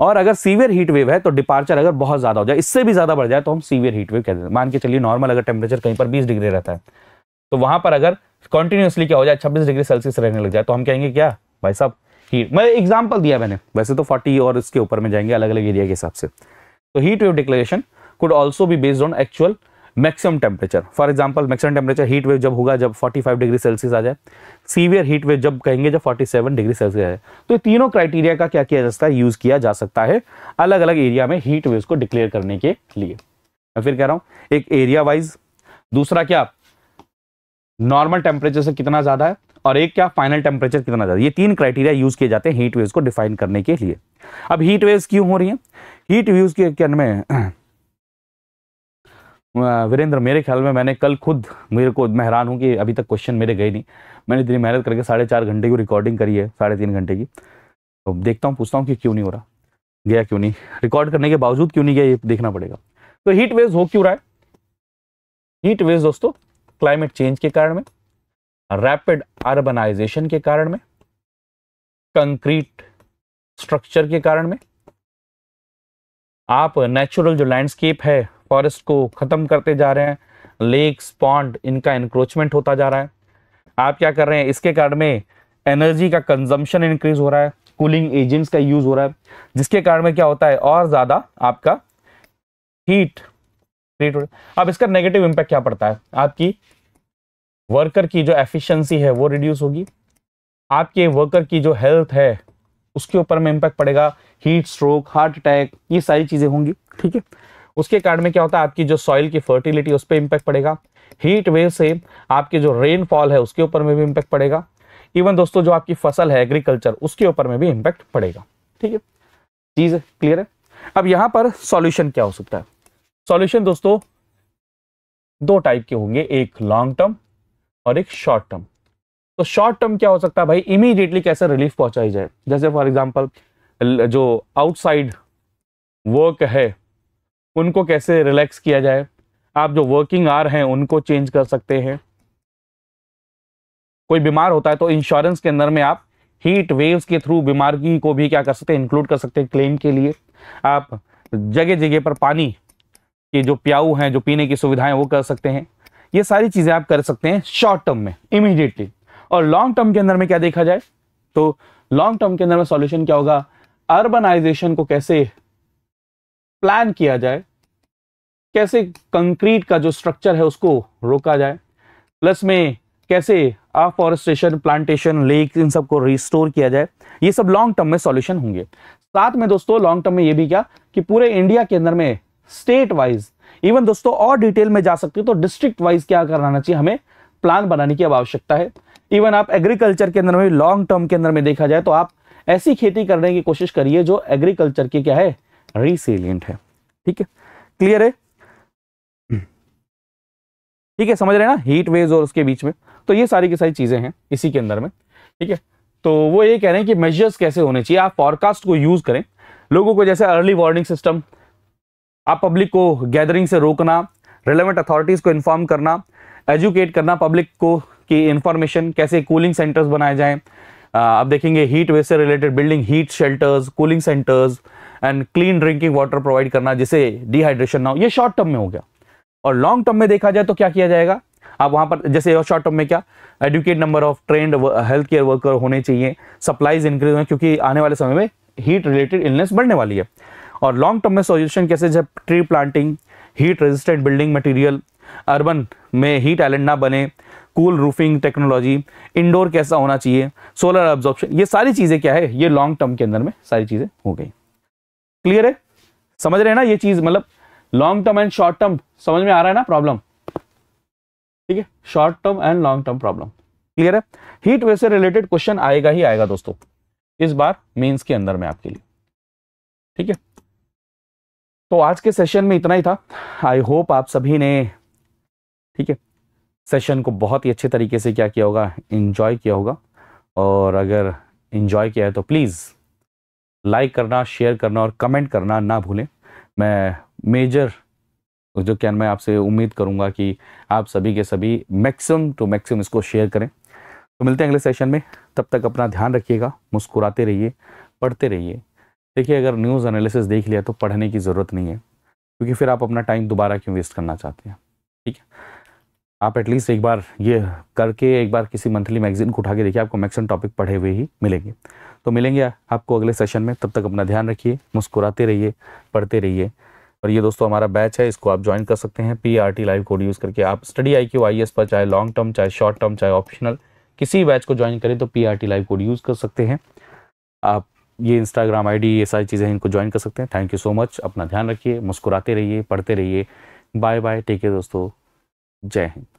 और अगर सीवियर हीट वेव है तो डिपार्चर अगर बहुत ज़्यादा हो जाए इससे भी ज़्यादा बढ़ जाए तो हम सीवियर हीट वेव कहते हैं मान के चलिए नॉर्मल अगर टेम्परेचर कहीं पर बीस डिग्री रहता है तो वहाँ पर अगर कंटिन्यूसली क्या हो जाए छब्बीस डिग्री सेल्सियस रहने लग जाए तो हम कहेंगे क्या भाई साहब हीट मैं एग्जाम्पल दिया मैंने वैसे तो फोर्टी और इसके ऊपर में जाएंगे अलग अलग एरिया के हिसाब से तो heat wave declaration could also भी based on actual maximum temperature for example maximum temperature heat wave जब होगा जब 45 डिग्री सेल्सियस आ जाए सीवियर हीट वेव जब कहेंगे जब 47 डिग्री सेल्सियस आ जाए तो ये तीनों क्राइटेरिया का क्या किया जा सकता है यूज़ किया जा सकता है अलग अलग एरिया में हीट वेव को डिक्लेयर करने के लिए मैं फिर कह रहा हूँ एक एरिया वाइज दूसरा क्या नॉर्मल टेम्परेचर से कितना ज़्यादा है और एक क्या फाइनल टेम्परेचर कितना ज़्यादा ये तीन क्राइटेरिया यूज़ किए जाते हैं हीट वेव को डिफाइन करने के लिए अब हीट वेव क्यों हो रही है हीट वेव के में वीरेंद्र मेरे ख्याल में मैंने कल खुद मेरे को मैं हैरान हूँ कि अभी तक क्वेश्चन मेरे गए नहीं मैंने इतनी मेहनत करके साढ़े चार घंटे की रिकॉर्डिंग करी है साढ़े तीन घंटे की तो देखता हूँ पूछता हूँ कि क्यों नहीं हो रहा गया क्यों नहीं रिकॉर्ड करने के बावजूद क्यों नहीं गया ये देखना पड़ेगा तो हीट वेव हो क्यों रहा है हीट वेव दोस्तों क्लाइमेट चेंज के कारण में रैपिड अर्बनाइजेशन के कारण में कंक्रीट स्ट्रक्चर के कारण में आप नेचुरल जो लैंडस्केप है फॉरेस्ट को ख़त्म करते जा रहे हैं लेक्स पॉन्ड इनका इंक्रोचमेंट होता जा रहा है आप क्या कर रहे हैं इसके कारण में एनर्जी का कंजम्पशन इंक्रीज हो रहा है कूलिंग एजेंट्स का यूज़ हो रहा है जिसके कारण में क्या होता है और ज़्यादा आपका हीट क्रिएट हो रहा है अब इसका नेगेटिव इंपैक्ट क्या पड़ता है आपकी वर्कर की जो एफिशिएंसी है वो रिड्यूस होगी आपके वर्कर की जो हेल्थ है उसके ऊपर में इम्पैक्ट पड़ेगा हीट स्ट्रोक हार्ट अटैक ये सारी चीज़ें होंगी ठीक है उसके कारण में क्या होता है आपकी जो सॉइल की फर्टिलिटी उस पर इम्पैक्ट पड़ेगा हीट वेव से आपके जो रेनफॉल है उसके ऊपर में भी इम्पैक्ट पड़ेगा इवन दोस्तों जो आपकी फसल है एग्रीकल्चर उसके ऊपर में भी इम्पैक्ट पड़ेगा ठीक है चीज़ क्लियर है अब यहाँ पर सॉल्यूशन क्या हो सकता है सॉल्यूशन दोस्तों दो टाइप के होंगे एक लॉन्ग टर्म और एक शॉर्ट टर्म तो शॉर्ट टर्म क्या हो सकता है भाई इमीडिएटली कैसे रिलीफ पहुंचाई जाए जैसे फॉर एग्जाम्पल जो आउटसाइड वर्क है उनको कैसे रिलैक्स किया जाए आप जो वर्किंग आर हैं उनको चेंज कर सकते हैं कोई बीमार होता है तो इंश्योरेंस के अंदर में आप हीट वेव्स के थ्रू बीमारी को भी क्या कर सकते हैं इंक्लूड कर सकते हैं क्लेम के लिए आप जगह जगह पर पानी के जो प्याऊ हैं जो पीने की सुविधाएं वो कर सकते हैं ये सारी चीज़ें आप कर सकते हैं शॉर्ट टर्म में इमीडिएटली और लॉन्ग टर्म के अंदर में क्या देखा जाए तो लॉन्ग टर्म के अंदर में सॉल्यूशन क्या होगा अर्बनाइजेशन को कैसे प्लान किया जाए कैसे कंक्रीट का जो स्ट्रक्चर है उसको रोका जाए प्लस में कैसे अफॉरेस्टेशन प्लांटेशन लेक इन सबको रिस्टोर किया जाए ये सब लॉन्ग टर्म में सॉल्यूशन होंगे साथ में दोस्तों लॉन्ग टर्म में ये भी क्या कि पूरे इंडिया के अंदर में स्टेट वाइज इवन दोस्तों और डिटेल में जा सकते हो तो डिस्ट्रिक्ट वाइज क्या कराना चाहिए हमें प्लान बनाने की आवश्यकता है इवन आप एग्रीकल्चर के अंदर में लॉन्ग टर्म के अंदर में देखा जाए तो आप ऐसी खेती करने की कोशिश करिए जो एग्रीकल्चर की क्या है रिसीलियंट है ठीक है क्लियर है ठीक है समझ रहे ना हीट वेव और उसके बीच में तो ये सारी की सारी चीज़ें हैं इसी के अंदर में ठीक है तो वो ये कह रहे हैं कि मेजर्स कैसे होने चाहिए आप फॉरकास्ट को यूज़ करें लोगों को जैसे अर्ली वार्निंग सिस्टम आप पब्लिक को गैदरिंग से रोकना रिलेवेंट अथॉरिटीज़ को इन्फॉर्म करना एजुकेट करना पब्लिक को कि इन्फॉर्मेशन कैसे कूलिंग सेंटर्स बनाए जाएं आप देखेंगे हीट वेस्ट से related building heat shelters cooling centres and clean drinking water provide करना जिसे डिहाइड्रेशन ना हो ये शॉर्ट टर्म में हो गया और लॉन्ग टर्म में देखा जाए तो क्या किया जाएगा आप वहाँ पर जैसे और शॉर्ट टर्म में क्या educate number of trained health care worker होने चाहिए सप्लाईज इंक्रीज हो क्योंकि आने वाले समय में हीट रिलेटेड इलनेस बढ़ने वाली है और लॉन्ग टर्म में सोल्यूशन कैसे जब tree planting heat resistant building material urban में हीट आइलैंड ना बने कूल रूफिंग टेक्नोलॉजी इंडोर कैसा होना चाहिए सोलर ऑब्जॉर्प्शन ये सारी चीज़ें क्या है ये लॉन्ग टर्म के अंदर में सारी चीज़ें हो गई क्लियर है समझ रहे हैं ना ये चीज़ मतलब long term and short term समझ में आ रहा है ना प्रॉब्लम ठीक है short term and long term problem clear है हीट वेव से रिलेटेड क्वेश्चन आएगा ही आएगा दोस्तों इस बार मेंस के अंदर में आपके लिए ठीक है तो आज के सेशन में इतना ही था आई होप आप सभी ने ठीक है सेशन को बहुत ही अच्छे तरीके से क्या किया होगा इन्जॉय किया होगा और अगर इन्जॉय किया है तो प्लीज़ लाइक करना शेयर करना और कमेंट करना ना भूलें मैं मेजर जो क्या मैं आपसे उम्मीद करूंगा कि आप सभी के सभी मैक्सिमम टू मैक्सिमम इसको शेयर करें तो मिलते हैं अगले सेशन में तब तक अपना ध्यान रखिएगा मुस्कुराते रहिए पढ़ते रहिए देखिए अगर न्यूज़ एनालिसिस देख लिया तो पढ़ने की ज़रूरत नहीं है क्योंकि फिर आप अपना टाइम दोबारा क्यों वेस्ट करना चाहते हैं ठीक है आप एटलीस्ट एक बार ये करके एक बार किसी मंथली मैगजीन को उठा के देखिए आपको मैक्सिमम टॉपिक पढ़े हुए ही मिलेंगे तो मिलेंगे आपको अगले सेशन में तब तक अपना ध्यान रखिए मुस्कुराते रहिए पढ़ते रहिए और ये दोस्तों हमारा बैच है इसको आप ज्वाइन कर सकते हैं P R T live code use करके आप study I Q I S पर चाहे लॉन्ग टर्म चाहे शॉर्ट टर्म चाहे ऑप्शनल किसी बैच को ज्वाइन करें तो P R T live code use कर सकते हैं आप ये इंस्टाग्राम आईडी ये सारी चीज़ें इनको ज्वाइन कर सकते हैं थैंक यू सो मच अपना ध्यान रखिए मुस्कुराते रहिए पढ़ते रहिए बाय बाय टेक केयर दोस्तों जय हिंद